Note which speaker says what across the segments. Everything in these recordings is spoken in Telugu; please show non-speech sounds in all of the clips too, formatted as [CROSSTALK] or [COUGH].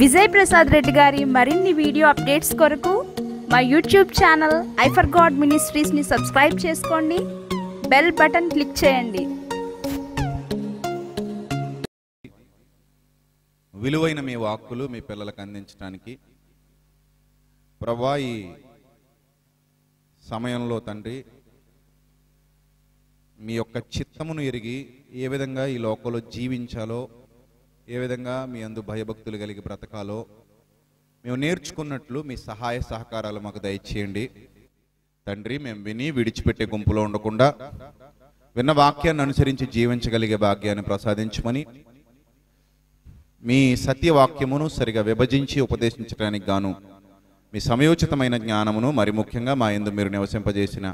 Speaker 1: విజయ్ ప్రసాద్ రెడ్డి గారి మరిన్ని వీడియో అప్డేట్స్ కొరకు మా యూట్యూబ్ ఛానల్ ఐఫర్ గాడ్ మినిస్ట్రీస్ని సబ్స్క్రైబ్ చేసుకోండి బెల్ బటన్ క్లిక్ చేయండి విలువైన మీ వాక్కులు మీ పిల్లలకు అందించడానికి ప్రభా ఈ సమయంలో తండ్రి మీ యొక్క చిత్తమును ఎరిగి ఏ విధంగా ఈ లోకంలో జీవించాలో ఏ విధంగా మీ అందు భయభక్తులు కలిగి బ్రతకాలో మేము నేర్చుకున్నట్లు మీ సహాయ సహకారాలు మాకు దయచేయండి తండ్రి మేము విని విడిచిపెట్టే గుంపులో ఉండకుండా విన్న వాక్యాన్ని అనుసరించి జీవించగలిగే భాగ్యాన్ని ప్రసాదించమని మీ సత్యవాక్యమును సరిగా విభజించి ఉపదేశించడానికి గాను మీ సమయోచితమైన జ్ఞానమును మరి ముఖ్యంగా మా ఎందు మీరు నివసింపజేసిన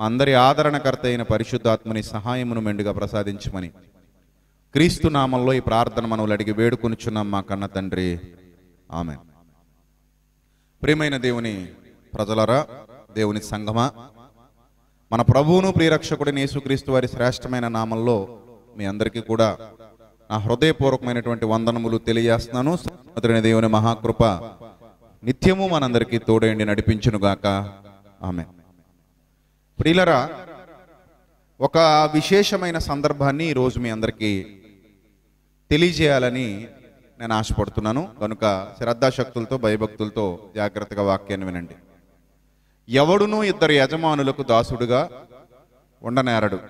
Speaker 1: మా అందరి ఆదరణకర్త అయిన పరిశుద్ధాత్మని సహాయమును మెండుగా ప్రసాదించమని క్రీస్తు నామంలో ఈ ప్రార్థన మనవులు అడిగి వేడుకొనిచున్నాం మా కన్న తండ్రి ఆమె ప్రియమైన దేవుని ప్రజలరా దేవుని సంఘమా మన ప్రభువును ప్రియరక్షకుడిని యేసుక్రీస్తు వారి శ్రేష్టమైన నామంలో మీ అందరికీ కూడా నా హృదయపూర్వకమైనటువంటి వందనములు తెలియజేస్తున్నాను సమద్రిని దేవుని మహాకృప నిత్యము మనందరికీ తోడేండి నడిపించునుగాక ఆమె ప్రియులరా ఒక విశేషమైన సందర్భాన్ని ఈరోజు మీ అందరికీ తెలియజేయాలని నేను ఆశపడుతున్నాను కనుక శ్రద్ధాశక్తులతో భయభక్తులతో జాగ్రత్తగా వాక్యాన్ని వినండి ఎవడును ఇద్దరు యజమానులకు దాసుడుగా ఉండనేరడు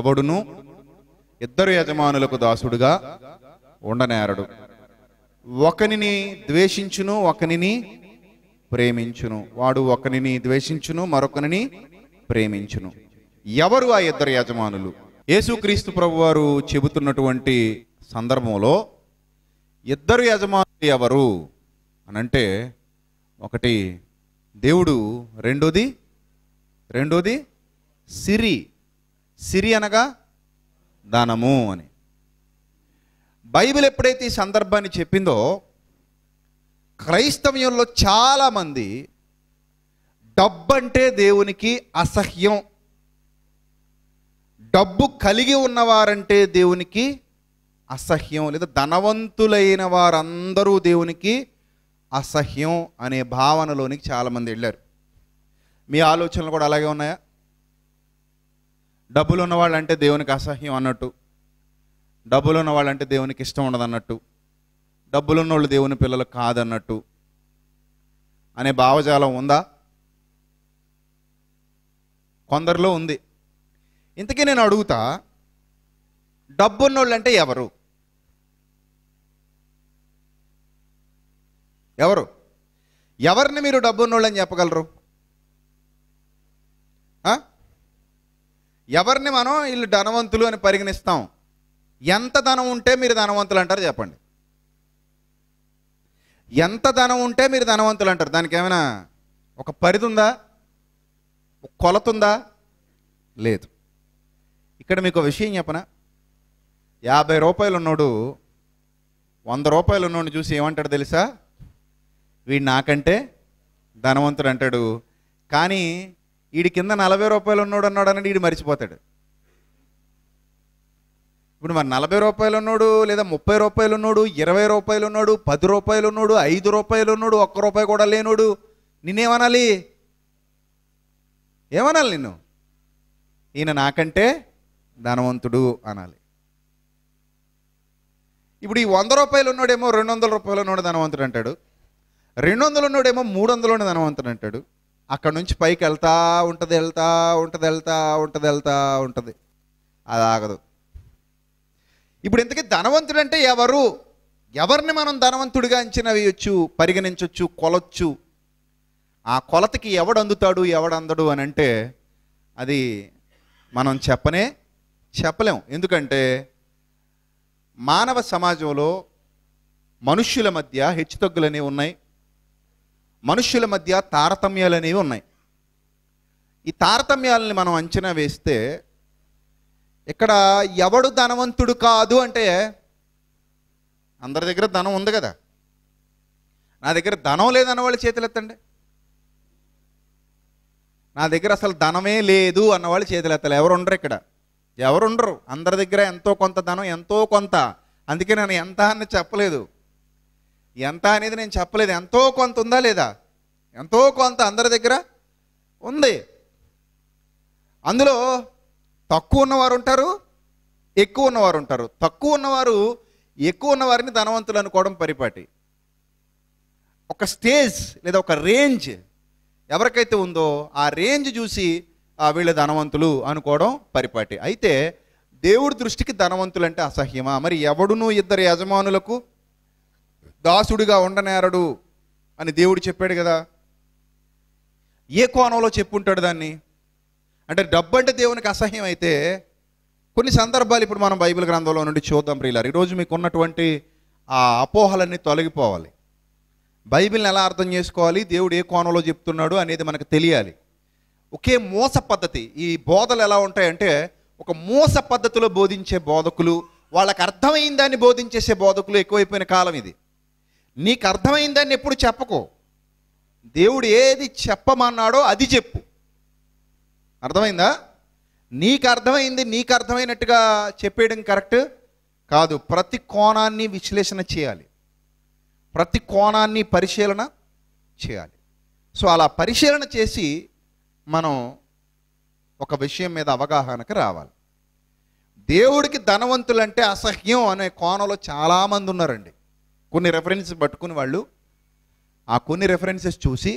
Speaker 1: ఎవడును ఇద్దరు యజమానులకు దాసుడుగా ఉండనేరడు ఒకనిని ద్వేషించును ఒకనిని ప్రేమించును వాడు ఒకనిని ద్వేషించును మరొకనిని ప్రేమించును ఎవరు ఆ ఇద్దరు యజమానులు యేసుక్రీస్తు ప్రభు వారు చెబుతున్నటువంటి సందర్భంలో ఇద్దరు యజమానులు ఎవరు అనంటే ఒకటి దేవుడు రెండోది రెండోది సిరి సిరి అనగా దానము అని బైబిల్ ఎప్పుడైతే ఈ సందర్భాన్ని చెప్పిందో క్రైస్తవ్యంలో చాలామంది డబ్బంటే దేవునికి అసహ్యం డబ్బు కలిగి ఉన్నవారంటే దేవునికి అసహ్యం లేదా ధనవంతులైన వారందరూ దేవునికి అసహ్యం అనే భావనలోనికి చాలామంది వెళ్ళారు మీ ఆలోచనలు కూడా అలాగే ఉన్నాయా డబ్బులు ఉన్నవాళ్ళంటే దేవునికి అసహ్యం అన్నట్టు డబ్బులు ఉన్నవాళ్ళంటే దేవునికి ఇష్టం ఉండదు అన్నట్టు డబ్బులు ఉన్నవాళ్ళు దేవుని పిల్లలు కాదన్నట్టు అనే భావజాలం ఉందా కొందరిలో ఉంది ఇంతకీ నేను అడుగుతా డబ్బున్నోళ్ళు అంటే ఎవరు ఎవరు ఎవరిని మీరు డబ్బు అని చెప్పగలరు ఎవరిని మనం వీళ్ళు ధనవంతులు అని పరిగణిస్తాం ఎంత ధనం ఉంటే మీరు ధనవంతులు అంటారు చెప్పండి ఎంత ధనం ఉంటే మీరు ధనవంతులు అంటారు దానికి ఏమైనా ఒక పరిధి ఉందా కొలతుందా లేదు ఇక్కడ మీకు విషయం చెప్పనా యాభై రూపాయలు ఉన్నాడు వంద రూపాయలు ఉన్నోడిని చూసి ఏమంటాడు తెలుసా వీడు నాకంటే ధనవంతుడు అంటాడు కానీ వీడి కింద నలభై రూపాయలు ఉన్నాడు అని వీడు మర్చిపోతాడు ఇప్పుడు మరి నలభై రూపాయలు ఉన్నాడు లేదా ముప్పై రూపాయలు ఉన్నాడు ఇరవై రూపాయలు ఉన్నాడు పది రూపాయలు ఉన్నాడు ఐదు రూపాయలు ఉన్నాడు ఒక్క రూపాయి కూడా లేనుడు నేనేమనాలి ఏమనాలి నిన్ను ఈయన నాకంటే ధనవంతుడు అనాలి ఇప్పుడు ఈ వంద రూపాయలు ఉన్నాడేమో రెండు వందల రూపాయలు ఉన్నాడు ధనవంతుడు అంటాడు రెండు వందలు ఉన్నాడేమో మూడు వందలు ఉన్న ధనవంతుడు అంటాడు అక్కడ నుంచి పైకి వెళ్తా ఉంటుంది వెళ్తా ఉంటుంది వెళ్తా ఉంటుంది వెళ్తా ఉంటుంది అది ఆగదు ఇప్పుడు ఇంతకీ ధనవంతుడు అంటే ఎవరు ఎవరిని మనం ధనవంతుడిగా అంచనా వేయొచ్చు పరిగణించవచ్చు కొలొచ్చు ఆ కొలతకి ఎవడు అందుతాడు ఎవడు అని అంటే అది మనం చెప్పనే చెప్పలేం ఎందుకంటే మానవ సమాజంలో మనుష్యుల మధ్య హెచ్చుతగ్గులనేవి ఉన్నాయి మనుష్యుల మధ్య తారతమ్యాలు అనేవి ఉన్నాయి ఈ తారతమ్యాలని మనం అంచనా వేస్తే ఇక్కడ ఎవడు ధనవంతుడు కాదు అంటే అందరి దగ్గర ధనం ఉంది కదా నా దగ్గర ధనం లేదన్న వాళ్ళు చేతులెత్తండి నా దగ్గర అసలు ధనమే లేదు అన్నవాళ్ళు ఎత్తలే ఎవరు ఉండరు ఇక్కడ ఎవరుండరు అందరి దగ్గర ఎంతో కొంత ధనం ఎంతో కొంత అందుకే నేను ఎంత అని చెప్పలేదు ఎంత అనేది నేను చెప్పలేదు ఎంతో కొంత ఉందా లేదా ఎంతో కొంత అందరి దగ్గర ఉంది అందులో తక్కువ ఉన్నవారు ఉంటారు ఎక్కువ ఉన్నవారు ఉంటారు తక్కువ ఉన్నవారు ఎక్కువ ఉన్నవారిని ధనవంతులు అనుకోవడం పరిపాటి ఒక స్టేజ్ లేదా ఒక రేంజ్ ఎవరికైతే ఉందో ఆ రేంజ్ చూసి వీళ్ళ ధనవంతులు అనుకోవడం పరిపాటి అయితే దేవుడి దృష్టికి ధనవంతులంటే అసహ్యమా మరి ఎవడును ఇద్దరు యజమానులకు దాసుడిగా ఉండనేరడు అని దేవుడు చెప్పాడు కదా ఏ కోణంలో చెప్పుంటాడు దాన్ని అంటే డబ్బు అంటే దేవునికి అసహ్యం అయితే కొన్ని సందర్భాలు ఇప్పుడు మనం బైబిల్ గ్రంథంలో నుండి చూద్దాం ప్రియులారు ఈరోజు మీకు ఉన్నటువంటి ఆ అపోహలన్నీ తొలగిపోవాలి బైబిల్ని ఎలా అర్థం చేసుకోవాలి దేవుడు ఏ కోణంలో చెప్తున్నాడు అనేది మనకు తెలియాలి ఒకే మోస పద్ధతి ఈ బోధలు ఎలా ఉంటాయంటే ఒక మోస పద్ధతిలో బోధించే బోధకులు వాళ్ళకి అర్థమైన దాన్ని బోధించేసే బోధకులు ఎక్కువైపోయిన కాలం ఇది నీకు అర్థమైన దాన్ని ఎప్పుడు చెప్పకు దేవుడు ఏది చెప్పమన్నాడో అది చెప్పు అర్థమైందా నీకు అర్థమైంది నీకు అర్థమైనట్టుగా చెప్పేయడం కరెక్ట్ కాదు ప్రతి కోణాన్ని విశ్లేషణ చేయాలి ప్రతి కోణాన్ని పరిశీలన చేయాలి సో అలా పరిశీలన చేసి మనం ఒక విషయం మీద అవగాహనకు రావాలి దేవుడికి ధనవంతులంటే అసహ్యం అనే కోణంలో చాలామంది ఉన్నారండి కొన్ని రెఫరెన్సెస్ పట్టుకుని వాళ్ళు ఆ కొన్ని రెఫరెన్సెస్ చూసి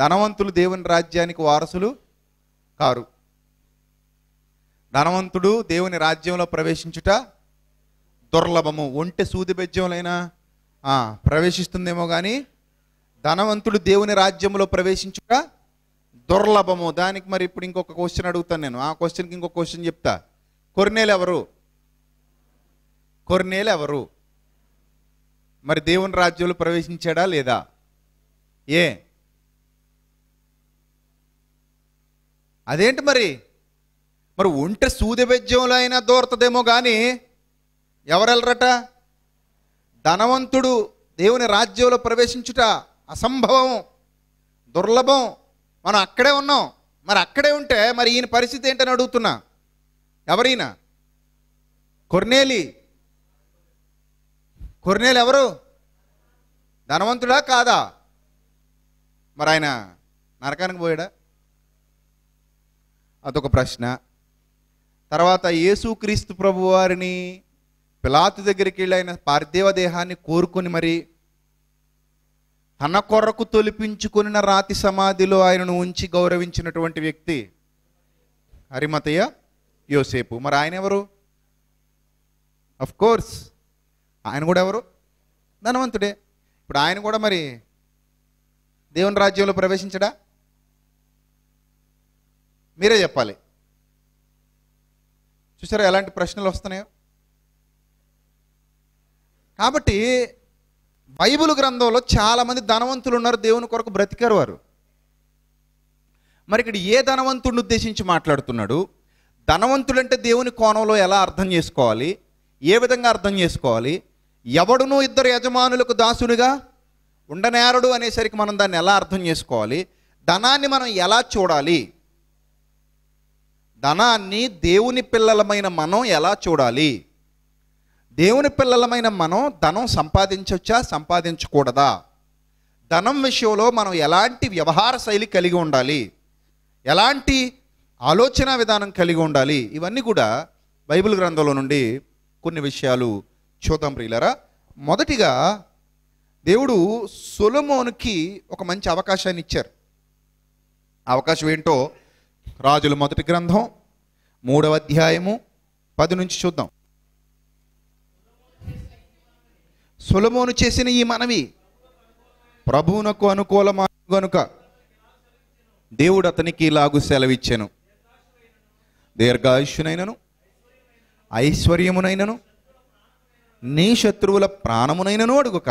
Speaker 1: ధనవంతులు దేవుని రాజ్యానికి వారసులు కారు ధనవంతుడు దేవుని రాజ్యంలో ప్రవేశించుట దుర్లభము ఒంటె సూది బెజ్యంలైనా ప్రవేశిస్తుందేమో కానీ ధనవంతుడు దేవుని రాజ్యంలో ప్రవేశించుట దుర్లభము దానికి మరి ఇప్పుడు ఇంకొక క్వశ్చన్ అడుగుతాను నేను ఆ క్వశ్చన్కి ఇంకొక క్వశ్చన్ చెప్తా కొరినేలు ఎవరు కొరినేలు ఎవరు మరి దేవుని రాజ్యంలో ప్రవేశించాడా లేదా ఏ అదేంటి మరి మరి ఒంట సూదిబెజ్యంలో అయినా దోరతదేమో కానీ ఎవరు వెళ్ళరట ధనవంతుడు దేవుని రాజ్యంలో ప్రవేశించుట అసంభవం దుర్లభం మనం అక్కడే ఉన్నాం మరి అక్కడే ఉంటే మరి ఈయన పరిస్థితి ఏంటని అడుగుతున్నా ఎవరైనా కొర్నేలి కొర్నేలు ఎవరు ధనవంతుడా కాదా మరి ఆయన నరకానికి పోయాడా అదొక ప్రశ్న తర్వాత యేసుక్రీస్తు ప్రభు వారిని పిలాతు దగ్గరికి వెళ్ళి ఆయన పార్థివ దేహాన్ని కోరుకొని మరి తన కొరకు తొలిపించుకుని రాతి సమాధిలో ఆయనను ఉంచి గౌరవించినటువంటి వ్యక్తి హరిమతయ్య యోసేపు మరి ఆయన ఎవరు అఫ్ కోర్స్ ఆయన కూడా ఎవరు ధనవంతుడే ఇప్పుడు ఆయన కూడా మరి దేవుని రాజ్యంలో ప్రవేశించడా మీరే చెప్పాలి చూసారా ఎలాంటి ప్రశ్నలు వస్తున్నాయో కాబట్టి బైబుల్ గ్రంథంలో చాలామంది ధనవంతులు ఉన్నారు దేవుని కొరకు బ్రతికారు వారు మరి ఇక్కడ ఏ ధనవంతుడిని ఉద్దేశించి మాట్లాడుతున్నాడు అంటే దేవుని కోణంలో ఎలా అర్థం చేసుకోవాలి ఏ విధంగా అర్థం చేసుకోవాలి ఎవడును ఇద్దరు యజమానులకు దాసునిగా ఉండనేరడు అనేసరికి మనం దాన్ని ఎలా అర్థం చేసుకోవాలి ధనాన్ని మనం ఎలా చూడాలి ధనాన్ని దేవుని పిల్లలమైన మనం ఎలా చూడాలి దేవుని పిల్లలమైన మనం ధనం సంపాదించవచ్చా సంపాదించకూడదా ధనం విషయంలో మనం ఎలాంటి వ్యవహార శైలి కలిగి ఉండాలి ఎలాంటి ఆలోచన విధానం కలిగి ఉండాలి ఇవన్నీ కూడా బైబిల్ గ్రంథంలో నుండి కొన్ని విషయాలు చూద్దాం ప్రియులరా మొదటిగా దేవుడు సొలమోనుకి ఒక మంచి అవకాశాన్ని ఇచ్చారు అవకాశం ఏంటో రాజుల మొదటి గ్రంథం మూడవ అధ్యాయము పది నుంచి చూద్దాం సులభమును చేసిన ఈ మనవి ప్రభువునకు అనుకూలమా గనుక దేవుడు అతనికి ఇలాగు సెలవిచ్చాను దీర్ఘాయుష్యునైనను ఐశ్వర్యమునైనను నీ శత్రువుల ప్రాణమునైనను అడుగుక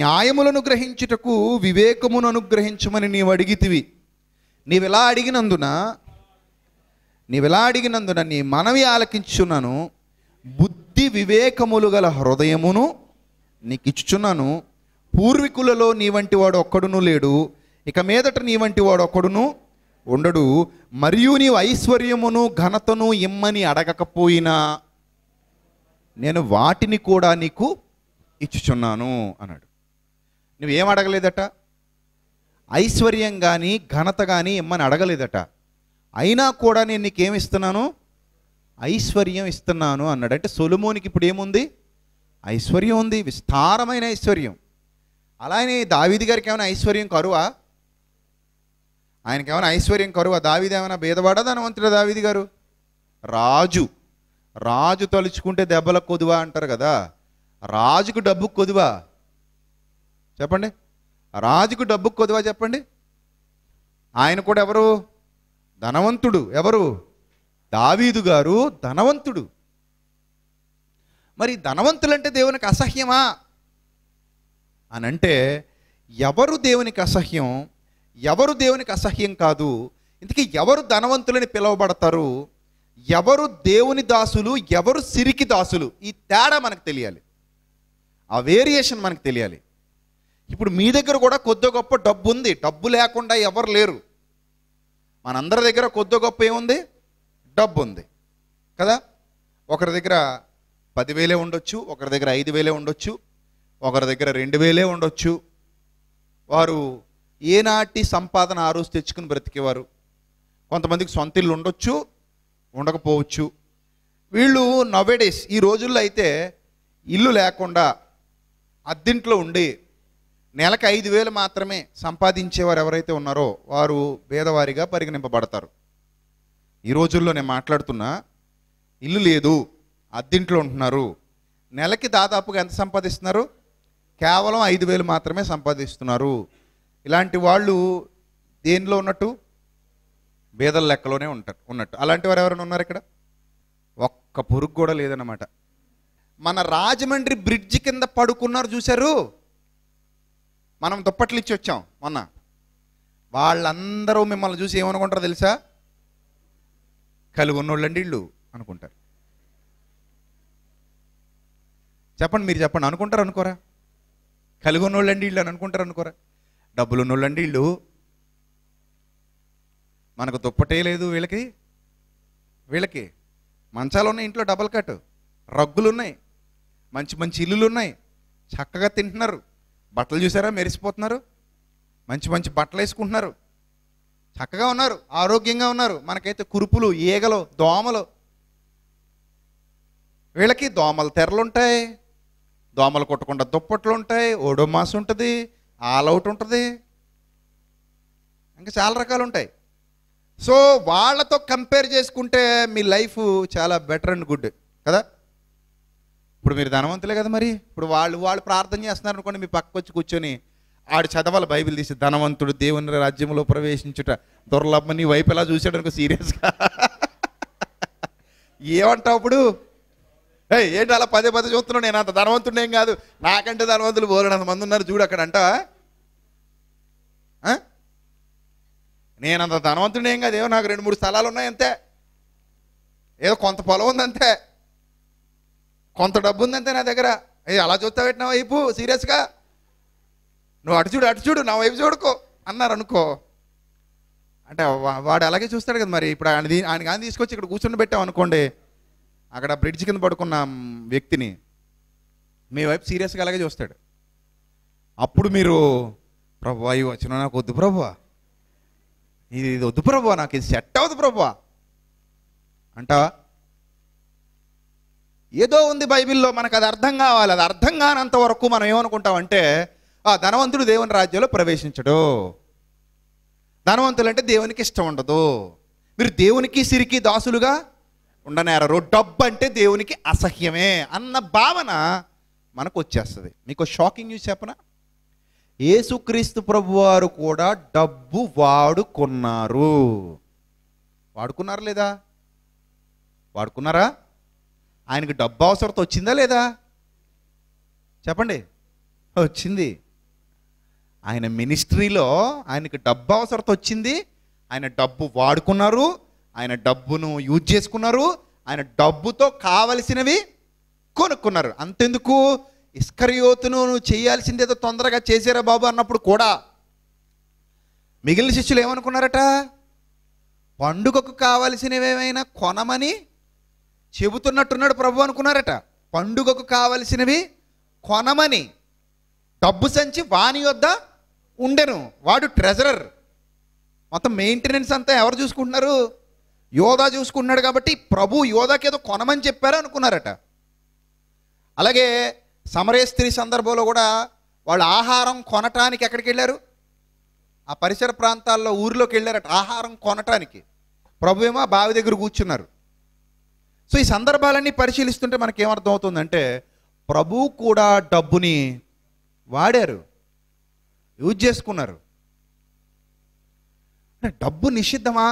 Speaker 1: న్యాయములను గ్రహించుటకు వివేకమును అనుగ్రహించమని నీవు అడిగితివి నీవెలా అడిగినందున నీవెలా అడిగినందున నీ మనవి ఆలకించున్నాను బుద్ధి వివేకములు గల హృదయమును నీకు ఇచ్చుచున్నాను పూర్వీకులలో నీ వంటి వాడు ఒక్కడును లేడు ఇక మీదట నీ వంటి వాడు ఒక్కడును ఉండడు మరియు నీవు ఐశ్వర్యమును ఘనతను ఇమ్మని అడగకపోయినా నేను వాటిని కూడా నీకు ఇచ్చుచున్నాను అన్నాడు నువ్వేం అడగలేదట ఐశ్వర్యం కానీ ఘనత కానీ ఇమ్మని అడగలేదట అయినా కూడా నేను నీకేమిస్తున్నాను ఐశ్వర్యం ఇస్తున్నాను అన్నాడు అంటే సొలుమోనికి ఇప్పుడు ఏముంది ఐశ్వర్యం ఉంది విస్తారమైన ఐశ్వర్యం అలానే దావీది గారికి ఏమైనా ఐశ్వర్యం కరువా ఆయనకి ఏమైనా ఐశ్వర్యం కరువా దావీది ఏమైనా భేదవాడా ధనవంతుడు దావీది గారు రాజు రాజు తలుచుకుంటే దెబ్బల కొదువా అంటారు కదా రాజుకు డబ్బు కొదువా చెప్పండి రాజుకు డబ్బు కొదువా చెప్పండి ఆయన కూడా ఎవరు ధనవంతుడు ఎవరు దావీదు గారు ధనవంతుడు మరి ధనవంతులంటే దేవునికి అసహ్యమా అని అంటే ఎవరు దేవునికి అసహ్యం ఎవరు దేవునికి అసహ్యం కాదు ఇందుకే ఎవరు ధనవంతులని పిలువబడతారు ఎవరు దేవుని దాసులు ఎవరు సిరికి దాసులు ఈ తేడా మనకు తెలియాలి ఆ వేరియేషన్ మనకు తెలియాలి ఇప్పుడు మీ దగ్గర కూడా కొద్ది గొప్ప డబ్బు ఉంది డబ్బు లేకుండా ఎవరు లేరు మనందరి దగ్గర కొద్ది గొప్ప ఏముంది డబ్బు ఉంది కదా ఒకరి దగ్గర పదివేలే ఉండొచ్చు ఒకరి దగ్గర ఐదు వేలే ఉండొచ్చు ఒకరి దగ్గర రెండు వేలే ఉండొచ్చు వారు ఏనాటి సంపాదన ఆ రోజు తెచ్చుకుని బ్రతికేవారు కొంతమందికి సొంత ఇల్లు ఉండొచ్చు ఉండకపోవచ్చు వీళ్ళు నవేడేస్ ఈ రోజుల్లో అయితే ఇల్లు లేకుండా అద్దింట్లో ఉండి నెలకు ఐదు వేలు మాత్రమే సంపాదించేవారు ఎవరైతే ఉన్నారో వారు పేదవారిగా పరిగణింపబడతారు ఈ రోజుల్లో నేను మాట్లాడుతున్నా ఇల్లు లేదు అద్దింట్లో ఉంటున్నారు నెలకి దాదాపుగా ఎంత సంపాదిస్తున్నారు కేవలం ఐదు వేలు మాత్రమే సంపాదిస్తున్నారు ఇలాంటి వాళ్ళు దేనిలో ఉన్నట్టు బేదల లెక్కలోనే ఉంటారు ఉన్నట్టు అలాంటి వారు ఎవరైనా ఉన్నారు ఇక్కడ ఒక్క పురుగు కూడా లేదన్నమాట మన రాజమండ్రి బ్రిడ్జ్ కింద పడుకున్నారు చూశారు మనం దుప్పట్లు ఇచ్చి వచ్చాం మొన్న వాళ్ళందరూ మిమ్మల్ని చూసి ఏమనుకుంటారో తెలుసా కలిగి ఉన్నోళ్ళండి ఇళ్ళు అనుకుంటారు చెప్పండి మీరు చెప్పండి అనుకుంటారు అనుకోరా కలిగి ఉన్నోళ్ళండి వీళ్ళు అని అనుకుంటారు అనుకోరా డబ్బులు ఉన్నోళ్ళండి వీళ్ళు మనకు దుప్పటే లేదు వీళ్ళకి వీళ్ళకి మంచాలు ఉన్నాయి ఇంట్లో డబల్ కట్ రగ్గులు ఉన్నాయి మంచి మంచి ఇల్లులు ఉన్నాయి చక్కగా తింటున్నారు బట్టలు చూసారా మెరిసిపోతున్నారు మంచి మంచి బట్టలు వేసుకుంటున్నారు చక్కగా ఉన్నారు ఆరోగ్యంగా ఉన్నారు మనకైతే కురుపులు ఈగలు దోమలు వీళ్ళకి దోమలు తెరలుంటాయి దోమలు కొట్టకుండా దుప్పట్లు ఉంటాయి ఓడోమాస్ ఉంటుంది ఆల్అవుట్ ఉంటుంది ఇంకా చాలా రకాలు ఉంటాయి సో వాళ్ళతో కంపేర్ చేసుకుంటే మీ లైఫ్ చాలా బెటర్ అండ్ గుడ్ కదా ఇప్పుడు మీరు ధనవంతులే కదా మరి ఇప్పుడు వాళ్ళు వాళ్ళు ప్రార్థన చేస్తున్నారు అనుకోండి మీ పక్క వచ్చి కూర్చొని ఆడు చదవాలి బైబిల్ తీసి ధనవంతుడు దేవుని రాజ్యంలో ప్రవేశించుట దుర్లభని వైపు ఎలా చూసాడు అనుకో సీరియస్గా ఏమంటావు ఇప్పుడు ఏ ఏంటి అలా పదే పదే చూస్తున్నావు నేను అంత ధనవంతుడేం కాదు నాకంటే ధనవంతులు బోరడంత మంది ఉన్నారు చూడు అక్కడ అంటావా నేను అంత ధనవంతుడేం కాదు ఏమో నాకు రెండు మూడు స్థలాలు ఉన్నాయి అంతే ఏదో కొంత పొలం ఉందంతే కొంత డబ్బు ఉందంతే నా దగ్గర ఏ అలా చూస్తా పెట్టిన వైపు సీరియస్గా నువ్వు అటు చూడు అటు చూడు నా వైపు చూడుకో అన్నారు అనుకో అంటే వాడు అలాగే చూస్తాడు కదా మరి ఇప్పుడు ఆయన ఆయన కానీ తీసుకొచ్చి ఇక్కడ కూర్చుని పెట్టావు అనుకోండి అక్కడ బ్రిడ్జ్ కింద పడుకున్న వ్యక్తిని మీ వైపు సీరియస్గా అలాగే చూస్తాడు అప్పుడు మీరు ప్రభు అయ్యి వచ్చిన నాకు వద్దు ప్రభు ఇది ఇది వద్దు ప్రభు నాకు ఇది సెట్ అవ్వదు ప్రభు అంటావా ఏదో ఉంది బైబిల్లో మనకు అది అర్థం కావాలి అది అర్థం కానంత వరకు మనం ఏమనుకుంటామంటే ఆ ధనవంతుడు దేవుని రాజ్యంలో ప్రవేశించడు ధనవంతులు అంటే దేవునికి ఇష్టం ఉండదు మీరు దేవునికి సిరికి దాసులుగా ఉండనేరారు డబ్బు అంటే దేవునికి అసహ్యమే అన్న భావన మనకు వచ్చేస్తుంది మీకు షాకింగ్ న్యూస్ చెప్పనా ఏసుక్రీస్తు ప్రభు వారు కూడా డబ్బు వాడుకున్నారు వాడుకున్నారా లేదా వాడుకున్నారా ఆయనకు డబ్బు అవసరత వచ్చిందా లేదా చెప్పండి వచ్చింది ఆయన మినిస్ట్రీలో ఆయనకు డబ్బు అవసరత వచ్చింది ఆయన డబ్బు వాడుకున్నారు ఆయన డబ్బును యూజ్ చేసుకున్నారు ఆయన డబ్బుతో కావలసినవి కొనుక్కున్నారు అంతెందుకు ఇస్కరియోతును నువ్వు చేయాల్సింది ఏదో తొందరగా చేసారా బాబు అన్నప్పుడు కూడా మిగిలిన శిష్యులు ఏమనుకున్నారట పండుగకు కావలసినవేమైనా కొనమని చెబుతున్నట్టున్నాడు ప్రభు అనుకున్నారట పండుగకు కావలసినవి కొనమని డబ్బు సంచి వాని వద్ద ఉండెను వాడు ట్రెజరర్ మొత్తం మెయింటెనెన్స్ అంతా ఎవరు చూసుకుంటున్నారు యోధా చూసుకున్నాడు కాబట్టి ప్రభు యోధాకి ఏదో కొనమని చెప్పారు అనుకున్నారట అలాగే సమరే స్త్రీ సందర్భంలో కూడా వాళ్ళు ఆహారం కొనటానికి ఎక్కడికి వెళ్ళారు ఆ పరిసర ప్రాంతాల్లో ఊర్లోకి వెళ్ళారట ఆహారం కొనటానికి ప్రభు ఏమో బావి దగ్గర కూర్చున్నారు సో ఈ సందర్భాలన్నీ పరిశీలిస్తుంటే ఏమర్థం అవుతుందంటే ప్రభు కూడా డబ్బుని వాడారు యూజ్ చేసుకున్నారు డబ్బు నిషిద్ధమా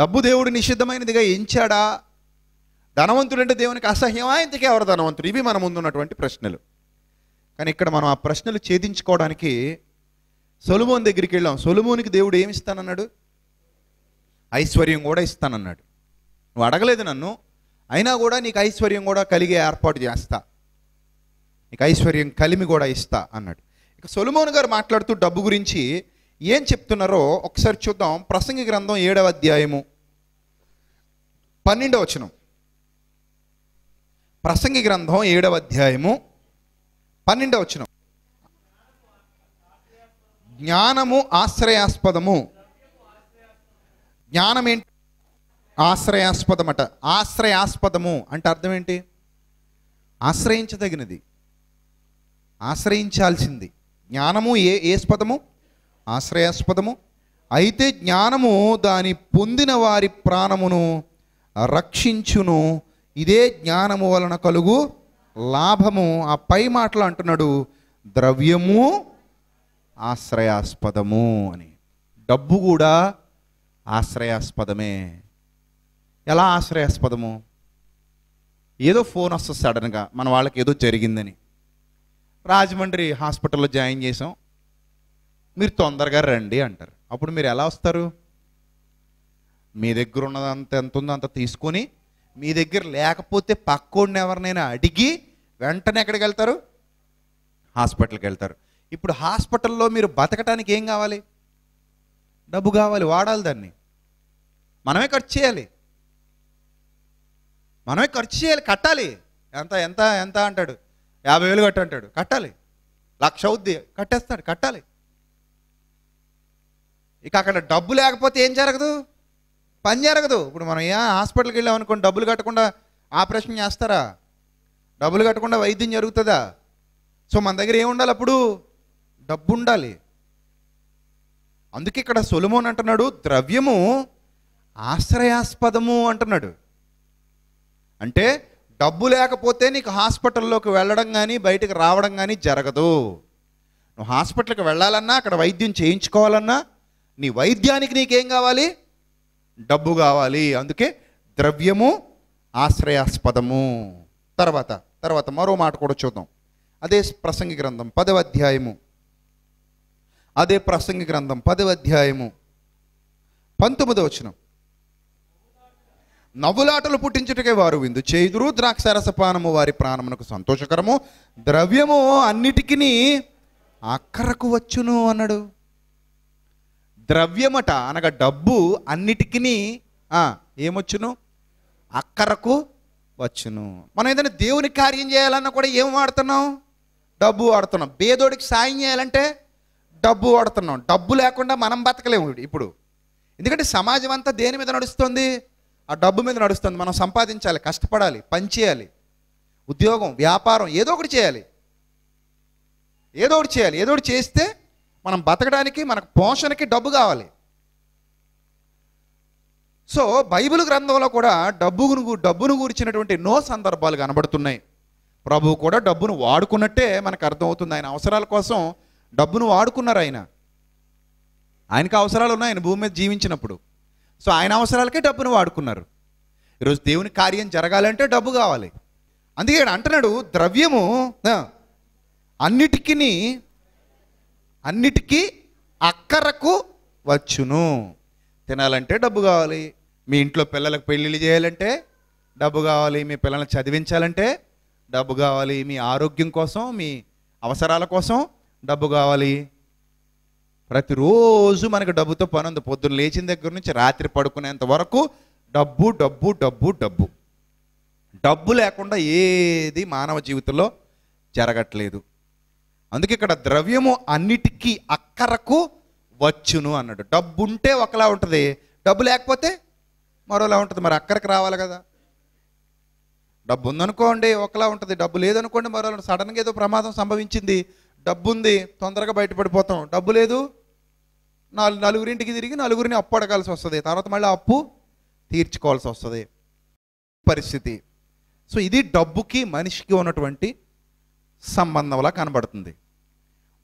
Speaker 1: డబ్బు దేవుడు నిషిద్ధమైనదిగా ఎంచాడా ధనవంతుడు అంటే దేవునికి అసహ్యమా ఇంతకే ఎవరు ధనవంతుడు ఇవి మన ముందున్నటువంటి ప్రశ్నలు కానీ ఇక్కడ మనం ఆ ప్రశ్నలు ఛేదించుకోవడానికి సొలుమోన్ దగ్గరికి వెళ్ళాం సొలుమోనికి దేవుడు ఏమి ఇస్తానన్నాడు ఐశ్వర్యం కూడా ఇస్తానన్నాడు నువ్వు అడగలేదు నన్ను అయినా కూడా నీకు ఐశ్వర్యం కూడా కలిగే ఏర్పాటు చేస్తా నీకు ఐశ్వర్యం కలిమి కూడా ఇస్తా అన్నాడు ఇక సొలుమోన్ గారు మాట్లాడుతూ డబ్బు గురించి ఏం చెప్తున్నారో ఒకసారి చూద్దాం ప్రసంగి గ్రంథం ఏడవ అధ్యాయము పన్నెండవ వచనం ప్రసంగి గ్రంథం ఏడవ అధ్యాయము పన్నెండవ వచనం జ్ఞానము ఆశ్రయాస్పదము జ్ఞానం ఏంటి ఆశ్రయాస్పదమట ఆశ్రయాస్పదము అంటే అర్థం ఏంటి ఆశ్రయించదగినది ఆశ్రయించాల్సింది జ్ఞానము ఏ ఏ స్పదము ఆశ్రయాస్పదము అయితే జ్ఞానము దాని పొందిన వారి ప్రాణమును రక్షించును ఇదే జ్ఞానము వలన కలుగు లాభము ఆ పై మాటలు అంటున్నాడు ద్రవ్యము ఆశ్రయాస్పదము అని డబ్బు కూడా ఆశ్రయాస్పదమే ఎలా ఆశ్రయాస్పదము ఏదో ఫోన్ వస్తుంది సడన్గా మన వాళ్ళకి ఏదో జరిగిందని రాజమండ్రి హాస్పిటల్లో జాయిన్ చేసాం మీరు తొందరగా రండి అంటారు అప్పుడు మీరు ఎలా వస్తారు మీ దగ్గర ఉన్నదంత ఎంత ఉందో అంత తీసుకొని మీ దగ్గర లేకపోతే పక్కోడిని ఎవరినైనా అడిగి వెంటనే ఎక్కడికి వెళ్తారు హాస్పిటల్కి వెళ్తారు ఇప్పుడు హాస్పిటల్లో మీరు బతకటానికి ఏం కావాలి డబ్బు కావాలి వాడాలి దాన్ని మనమే ఖర్చు చేయాలి మనమే ఖర్చు చేయాలి కట్టాలి ఎంత ఎంత ఎంత అంటాడు యాభై వేలు కట్టంటాడు అంటాడు కట్టాలి లక్ష అవుద్ది కట్టేస్తాడు కట్టాలి ఇక అక్కడ డబ్బు లేకపోతే ఏం జరగదు పని జరగదు ఇప్పుడు మనం ఏ హాస్పిటల్కి వెళ్ళామనుకోండి డబ్బులు కట్టకుండా ఆపరేషన్ చేస్తారా డబ్బులు కట్టకుండా వైద్యం జరుగుతుందా సో మన దగ్గర ఏముండాలి అప్పుడు డబ్బు ఉండాలి అందుకే ఇక్కడ సొలుమోన్ అంటున్నాడు ద్రవ్యము ఆశ్రయాస్పదము అంటున్నాడు అంటే డబ్బు లేకపోతే నీకు హాస్పిటల్లోకి వెళ్ళడం కానీ బయటకు రావడం కానీ జరగదు నువ్వు హాస్పిటల్కి వెళ్ళాలన్నా అక్కడ వైద్యం చేయించుకోవాలన్నా నీ వైద్యానికి నీకేం కావాలి డబ్బు కావాలి అందుకే ద్రవ్యము ఆశ్రయాస్పదము తర్వాత తర్వాత మరో మాట కూడా చూద్దాం అదే ప్రసంగి గ్రంథం పదవ అధ్యాయము అదే ప్రసంగి గ్రంథం పదవ అధ్యాయము పంతొమ్మిది వచ్చిన నవ్వులాటలు పుట్టించుటకే వారు విందు చేదురు ద్రాక్షరసపానము వారి ప్రాణమునకు సంతోషకరము ద్రవ్యము అన్నిటికీ అక్కరకు వచ్చును అన్నాడు ద్రవ్యమట అనగా డబ్బు అన్నిటికీ ఏమొచ్చును అక్కరకు వచ్చును మనం ఏదైనా దేవుని కార్యం చేయాలన్నా కూడా ఏం వాడుతున్నాం డబ్బు వాడుతున్నాం బేదోడికి సాయం చేయాలంటే డబ్బు వాడుతున్నాం డబ్బు లేకుండా మనం బతకలేము ఇప్పుడు ఎందుకంటే సమాజం అంతా దేని మీద నడుస్తుంది ఆ డబ్బు మీద నడుస్తుంది మనం సంపాదించాలి కష్టపడాలి పనిచేయాలి ఉద్యోగం వ్యాపారం ఏదో ఒకటి చేయాలి ఏదో ఒకటి చేయాలి ఏదో ఒకటి చేస్తే మనం బతకడానికి మనకు పోషణకి డబ్బు కావాలి సో బైబిల్ గ్రంథంలో కూడా డబ్బును డబ్బును కూర్చినటువంటి ఎన్నో సందర్భాలు కనబడుతున్నాయి ప్రభువు కూడా డబ్బును వాడుకున్నట్టే మనకు అర్థమవుతుంది ఆయన అవసరాల కోసం డబ్బును వాడుకున్నారు ఆయన ఆయనకు అవసరాలు ఉన్నాయి ఆయన భూమి మీద జీవించినప్పుడు సో ఆయన అవసరాలకే డబ్బును వాడుకున్నారు ఈరోజు దేవుని కార్యం జరగాలంటే డబ్బు కావాలి అందుకే అంటున్నాడు ద్రవ్యము అన్నిటికీ అన్నిటికీ అక్కరకు వచ్చును తినాలంటే డబ్బు కావాలి మీ ఇంట్లో పిల్లలకు పెళ్ళిళ్ళు చేయాలంటే డబ్బు కావాలి మీ పిల్లల్ని చదివించాలంటే డబ్బు కావాలి మీ ఆరోగ్యం కోసం మీ అవసరాల కోసం డబ్బు కావాలి ప్రతిరోజు మనకు డబ్బుతో పని ఉంది పొద్దున్న లేచిన దగ్గర నుంచి రాత్రి పడుకునేంత వరకు డబ్బు డబ్బు డబ్బు డబ్బు డబ్బు లేకుండా ఏది మానవ జీవితంలో జరగట్లేదు అందుకే ఇక్కడ ద్రవ్యము అన్నిటికీ అక్కరకు వచ్చును అన్నాడు డబ్బు ఉంటే ఒకలా ఉంటుంది డబ్బు లేకపోతే మరోలా ఉంటుంది మరి అక్కడికి రావాలి కదా డబ్బు ఉందనుకోండి ఒకలా ఉంటుంది డబ్బు లేదనుకోండి మరో సడన్గా ఏదో ప్రమాదం సంభవించింది డబ్బు ఉంది తొందరగా బయటపడిపోతాం డబ్బు లేదు నాలుగు నలుగురింటికి తిరిగి నలుగురిని అప్పు అడగాల్సి వస్తుంది తర్వాత మళ్ళీ అప్పు తీర్చుకోవాల్సి వస్తుంది పరిస్థితి సో ఇది డబ్బుకి మనిషికి ఉన్నటువంటి సంబంధంలా కనబడుతుంది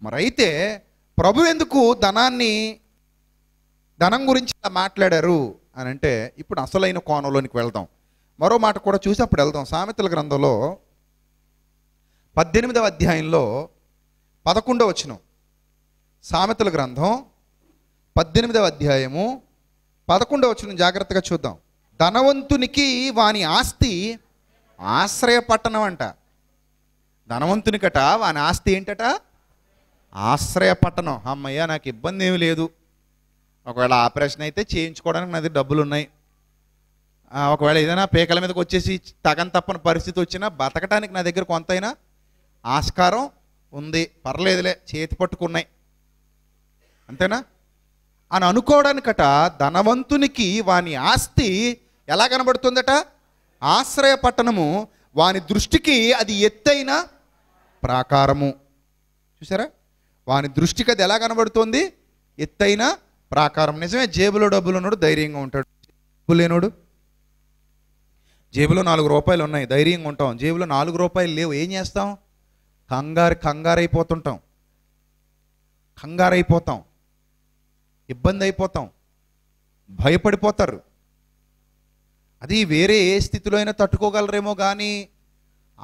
Speaker 1: మరైతే ప్రభు ఎందుకు ధనాన్ని ధనం గురించి మాట్లాడారు అని అంటే ఇప్పుడు అసలైన కోణంలోనికి వెళ్దాం మరో మాట కూడా చూసి అప్పుడు వెళ్దాం సామెతల గ్రంథంలో పద్దెనిమిదవ అధ్యాయంలో పదకొండవ వచనం సామెతల గ్రంథం పద్దెనిమిదవ అధ్యాయము పదకొండవ వచనం జాగ్రత్తగా చూద్దాం ధనవంతునికి వాని ఆస్తి ఆశ్రయ పట్టణం అంట ధనవంతుని కట వాని ఆస్తి ఏంటట ఆశ్రయ పట్టణం అమ్మయ్యా నాకు ఇబ్బంది ఏమి లేదు ఒకవేళ ఆపరేషన్ అయితే చేయించుకోవడానికి నా దగ్గర డబ్బులు ఉన్నాయి ఒకవేళ ఏదైనా పీకల మీదకి వచ్చేసి తగని తప్పని పరిస్థితి వచ్చినా బతకటానికి నా దగ్గర కొంతైనా ఆస్కారం ఉంది పర్లేదులే చేతి పట్టుకున్నాయి అంతేనా అని అనుకోవడానికట ధనవంతునికి వాని ఆస్తి ఎలా కనబడుతుందట ఆశ్రయ పట్టణము వాని దృష్టికి అది ఎత్తైన ప్రాకారము చూసారా వాని దృష్టికి అది ఎలా కనబడుతోంది ఎత్తైన ప్రాకారం నిజమే జేబులో డబ్బులు ఉన్నాడు ధైర్యంగా ఉంటాడు డబ్బు లేనోడు జేబులో నాలుగు రూపాయలు ఉన్నాయి ధైర్యంగా ఉంటాం జేబులో నాలుగు రూపాయలు లేవు ఏం చేస్తాం కంగారు కంగారు అయిపోతుంటాం కంగారు అయిపోతాం ఇబ్బంది అయిపోతాం భయపడిపోతారు అది వేరే ఏ స్థితిలో అయినా తట్టుకోగలరేమో కానీ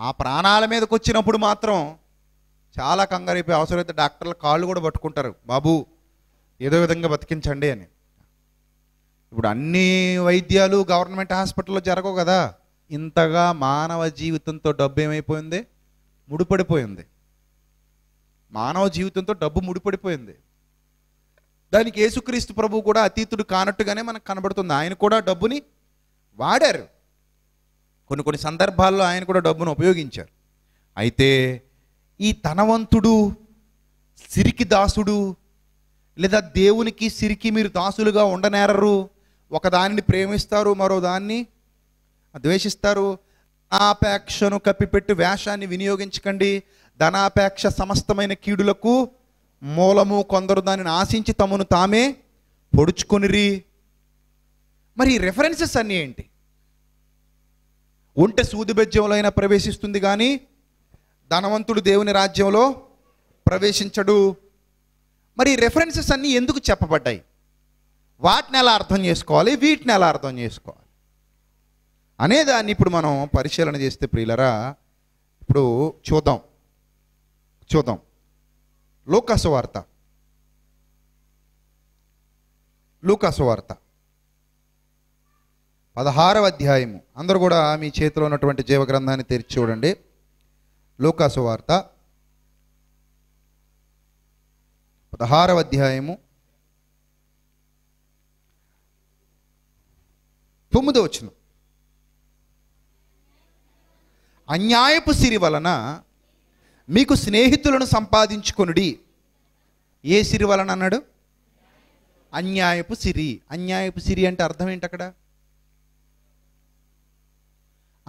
Speaker 1: ఆ ప్రాణాల మీదకి వచ్చినప్పుడు మాత్రం చాలా కంగారైపోయి అవసరమైతే డాక్టర్ల కాళ్ళు కూడా పట్టుకుంటారు బాబు ఏదో విధంగా బతికించండి అని ఇప్పుడు అన్ని వైద్యాలు గవర్నమెంట్ హాస్పిటల్లో జరగవు కదా ఇంతగా మానవ జీవితంతో డబ్బు ఏమైపోయింది ముడిపడిపోయింది మానవ జీవితంతో డబ్బు ముడిపడిపోయింది దానికి యేసుక్రీస్తు ప్రభు కూడా అతీతుడు కానట్టుగానే మనకు కనబడుతుంది ఆయన కూడా డబ్బుని వాడారు కొన్ని కొన్ని సందర్భాల్లో ఆయన కూడా డబ్బును ఉపయోగించారు అయితే ఈ ధనవంతుడు సిరికి దాసుడు లేదా దేవునికి సిరికి మీరు దాసులుగా ఉండనేరరు ఒక దానిని ప్రేమిస్తారు మరో దాన్ని ద్వేషిస్తారు ఆపేక్షను కప్పిపెట్టి వేషాన్ని వినియోగించకండి ధనాపేక్ష సమస్తమైన కీడులకు మూలము కొందరు దానిని ఆశించి తమను తామే పొడుచుకొనిరి మరి రెఫరెన్సెస్ అన్నీ ఏంటి ఉంటే సూదిబెజ్యంలో అయినా ప్రవేశిస్తుంది కానీ ధనవంతుడు దేవుని రాజ్యంలో ప్రవేశించడు మరి రెఫరెన్సెస్ అన్నీ ఎందుకు చెప్పబడ్డాయి వాటిని ఎలా అర్థం చేసుకోవాలి వీటిని ఎలా అర్థం చేసుకోవాలి అనేదాన్ని ఇప్పుడు మనం పరిశీలన చేస్తే ప్రియులరా ఇప్పుడు చూద్దాం చూద్దాం లోకాసు వార్త లూకాసు వార్త పదహారవ అధ్యాయము అందరూ కూడా మీ చేతిలో ఉన్నటువంటి జీవగ్రంథాన్ని తెరిచి చూడండి లోకాసు వార్త పదహారవ అధ్యాయము తొమ్మిదో వచ్చిన అన్యాయపు సిరి వలన మీకు స్నేహితులను సంపాదించుకొనుడి ఏ సిరి వలన అన్నాడు అన్యాయపు సిరి అన్యాయపు సిరి అంటే అర్థం ఏంటి అక్కడ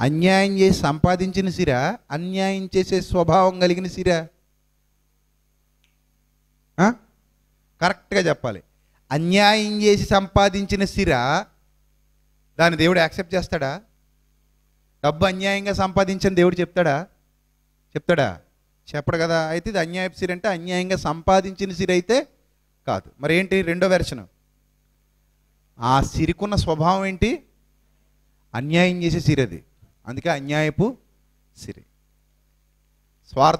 Speaker 1: అన్యాయం చేసి సంపాదించిన సిరా అన్యాయం చేసే స్వభావం కలిగిన సిరా కరెక్ట్గా చెప్పాలి అన్యాయం చేసి సంపాదించిన సిరా దాన్ని దేవుడు యాక్సెప్ట్ చేస్తాడా డబ్బు అన్యాయంగా సంపాదించిన దేవుడు చెప్తాడా చెప్తాడా చెప్పడు కదా అయితే ఇది అన్యాయపు సిరి అంటే అన్యాయంగా సంపాదించిన సిర అయితే కాదు మరి ఏంటి రెండో వెర్షన్ ఆ సిరికున్న స్వభావం ఏంటి అన్యాయం చేసే సిరది అందుకే అన్యాయపు సిరి స్వార్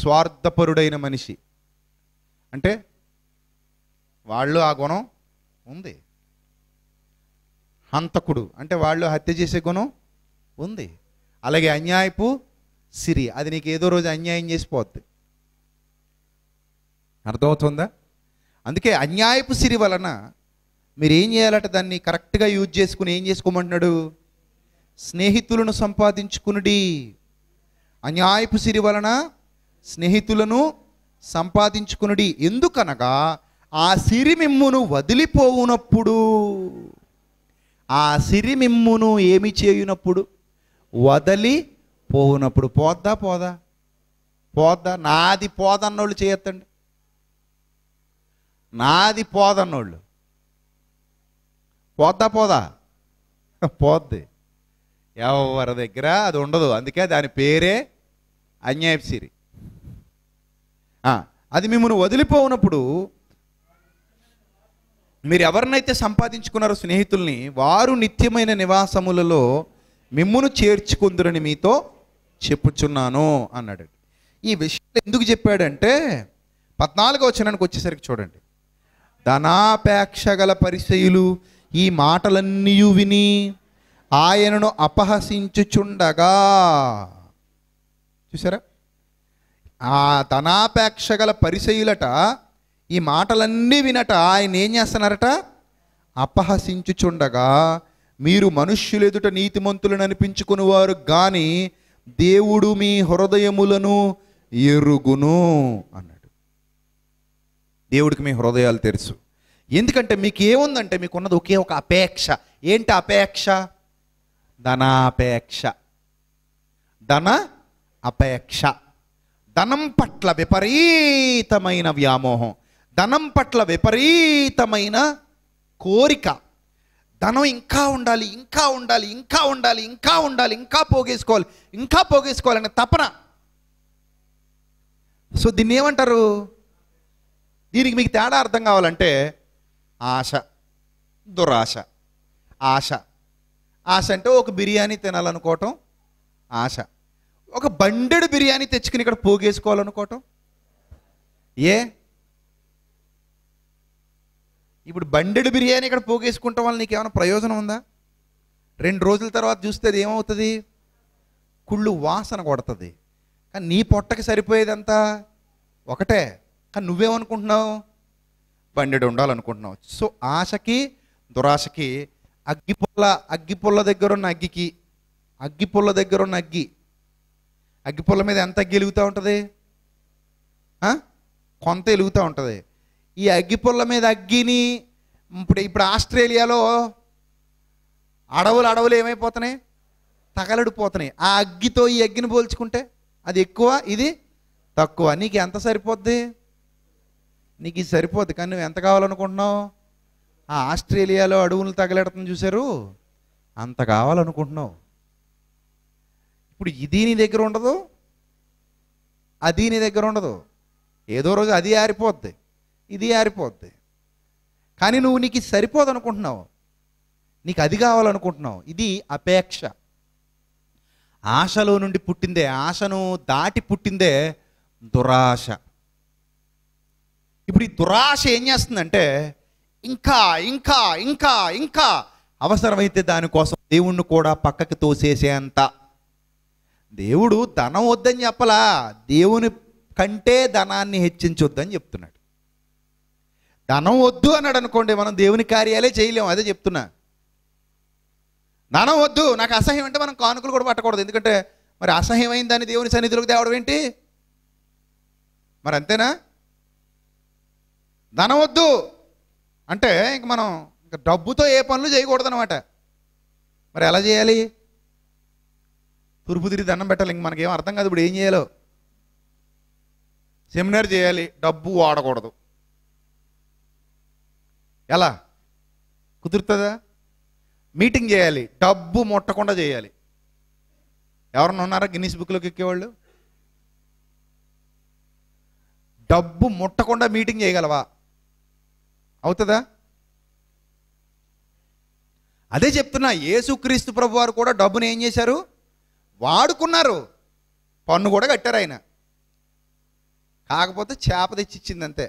Speaker 1: స్వార్థపరుడైన మనిషి అంటే వాళ్ళు ఆ గుణం ఉంది హంతకుడు అంటే వాళ్ళు హత్య చేసే గుణం ఉంది అలాగే అన్యాయపు సిరి అది నీకు ఏదో రోజు అన్యాయం చేసిపోద్ది అర్థమవుతుందా అందుకే అన్యాయపు సిరి వలన మీరు ఏం చేయాలంటే దాన్ని కరెక్ట్గా యూజ్ చేసుకుని ఏం చేసుకోమంటున్నాడు స్నేహితులను సంపాదించుకునుడి అన్యాయపు సిరి వలన స్నేహితులను సంపాదించుకునుడి ఎందుకనగా ఆ సిరి మిమ్మును వదిలిపోవునప్పుడు ఆ సిరి మిమ్మును ఏమి చేయునప్పుడు వదలి పోవునప్పుడు పోద్దా పోదా పోద్దా నాది పోదన్నోళ్ళు చేయొద్దండి నాది పోదన్నోళ్ళు పోద్దా పోదా పోద్ది ఎవరి దగ్గర అది ఉండదు అందుకే దాని పేరే అన్యాయసిరి అది మిమ్మల్ని వదిలిపోనప్పుడు మీరు ఎవరినైతే సంపాదించుకున్నారో స్నేహితుల్ని వారు నిత్యమైన నివాసములలో మిమ్మును చేర్చుకుందరని మీతో చెప్పుచున్నాను అన్నాడు ఈ విషయం ఎందుకు చెప్పాడంటే పద్నాలుగో వచ్చినానికి వచ్చేసరికి చూడండి ధనాపేక్ష గల ఈ మాటలన్నీ విని ఆయనను అపహసించుచుండగా చూసారా ఆ తనాపేక్ష గల పరిచయులట ఈ మాటలన్నీ వినట ఆయన ఏం చేస్తున్నారట అపహసించుచుండగా మీరు మనుష్యులు ఎదుట నీతిమంతులను వారు కానీ దేవుడు మీ హృదయములను ఎరుగును అన్నాడు దేవుడికి మీ హృదయాలు తెలుసు ఎందుకంటే మీకు ఏముందంటే మీకున్నది ఒకే ఒక అపేక్ష ఏంటి అపేక్ష ధనాపేక్ష ధన అపేక్ష ధనం పట్ల విపరీతమైన వ్యామోహం ధనం పట్ల విపరీతమైన కోరిక ధనం ఇంకా ఉండాలి ఇంకా ఉండాలి ఇంకా ఉండాలి ఇంకా ఉండాలి ఇంకా పోగేసుకోవాలి ఇంకా పోగేసుకోవాలనే తపన సో దీన్ని ఏమంటారు దీనికి మీకు తేడా అర్థం కావాలంటే ఆశ దురాశ ఆశ ఆశ అంటే ఒక బిర్యానీ తినాలనుకోవటం ఆశ ఒక బండెడు బిర్యానీ తెచ్చుకుని ఇక్కడ పోగేసుకోవాలనుకోవటం ఏ ఇప్పుడు బండెడు బిర్యానీ ఇక్కడ పోగేసుకుంటాం వల్ల నీకు ఏమైనా ప్రయోజనం ఉందా రెండు రోజుల తర్వాత చూస్తే అది ఏమవుతుంది కుళ్ళు వాసన కొడుతుంది కానీ నీ పొట్టకి సరిపోయేదంతా ఒకటే కానీ నువ్వేమనుకుంటున్నావు బండెడు ఉండాలనుకుంటున్నావు సో ఆశకి దురాశకి అగ్గి అగ్గి పొల్ల దగ్గర ఉన్న అగ్గికి అగ్గి పొల్ల దగ్గర ఉన్న అగ్గి అగ్గి పొల్ల మీద ఎంత అగ్గి వెలుగుతూ ఉంటుంది కొంత వెలుగుతూ ఉంటుంది ఈ అగ్గి పొల్ల మీద అగ్గిని ఇప్పుడు ఇప్పుడు ఆస్ట్రేలియాలో అడవులు అడవులు ఏమైపోతున్నాయి తగలడిపోతున్నాయి ఆ అగ్గితో ఈ అగ్గిని పోల్చుకుంటే అది ఎక్కువ ఇది తక్కువ నీకు ఎంత సరిపోద్ది నీకు ఇది సరిపోద్ది కానీ నువ్వు ఎంత కావాలనుకుంటున్నావు ఆ ఆస్ట్రేలియాలో అడవులు తగలెడతాం చూశారు అంత కావాలనుకుంటున్నావు ఇప్పుడు ఇది నీ దగ్గర ఉండదు అది నీ దగ్గర ఉండదు ఏదో రోజు అది ఆరిపోద్ది ఇది ఆరిపోద్ది కానీ నువ్వు నీకు సరిపోదు అనుకుంటున్నావు నీకు అది కావాలనుకుంటున్నావు ఇది అపేక్ష ఆశలో నుండి పుట్టిందే ఆశను దాటి పుట్టిందే దురాశ ఇప్పుడు ఈ దురాశ ఏం చేస్తుందంటే ఇంకా ఇంకా ఇంకా ఇంకా అవసరమైతే దానికోసం దేవుణ్ణి కూడా పక్కకి తోసేసేంత దేవుడు ధనం వద్దని చెప్పలా దేవుని కంటే ధనాన్ని హెచ్చించొద్దని చెప్తున్నాడు ధనం వద్దు అన్నాడు అనుకోండి మనం దేవుని కార్యాలే చేయలేము అదే చెప్తున్నా ధనం వద్దు నాకు అసహ్యం అంటే మనం కానుకలు కూడా పట్టకూడదు ఎందుకంటే మరి అసహ్యమైన దాన్ని దేవుని సన్నిధిలోకి తేవడం ఏంటి మరి అంతేనా ధనం వద్దు అంటే ఇంక మనం డబ్బుతో ఏ పనులు చేయకూడదు అనమాట మరి ఎలా చేయాలి తురుపు తిరిగి దండం పెట్టాలి ఇంక మనకేం అర్థం కాదు ఇప్పుడు ఏం చేయాలో సెమినార్ చేయాలి డబ్బు వాడకూడదు ఎలా కుదురుతుందా మీటింగ్ చేయాలి డబ్బు ముట్టకుండా చేయాలి ఎవరన్నా ఉన్నారా గిన్నీస్ బుక్లోకి ఎక్కేవాళ్ళు డబ్బు ముట్టకుండా మీటింగ్ చేయగలవా అవుతుందా అదే చెప్తున్నా యేసుక్రీస్తు ప్రభు వారు కూడా డబ్బును ఏం చేశారు వాడుకున్నారు పన్ను కూడా కట్టారు ఆయన కాకపోతే చేప తెచ్చిచ్చింది అంతే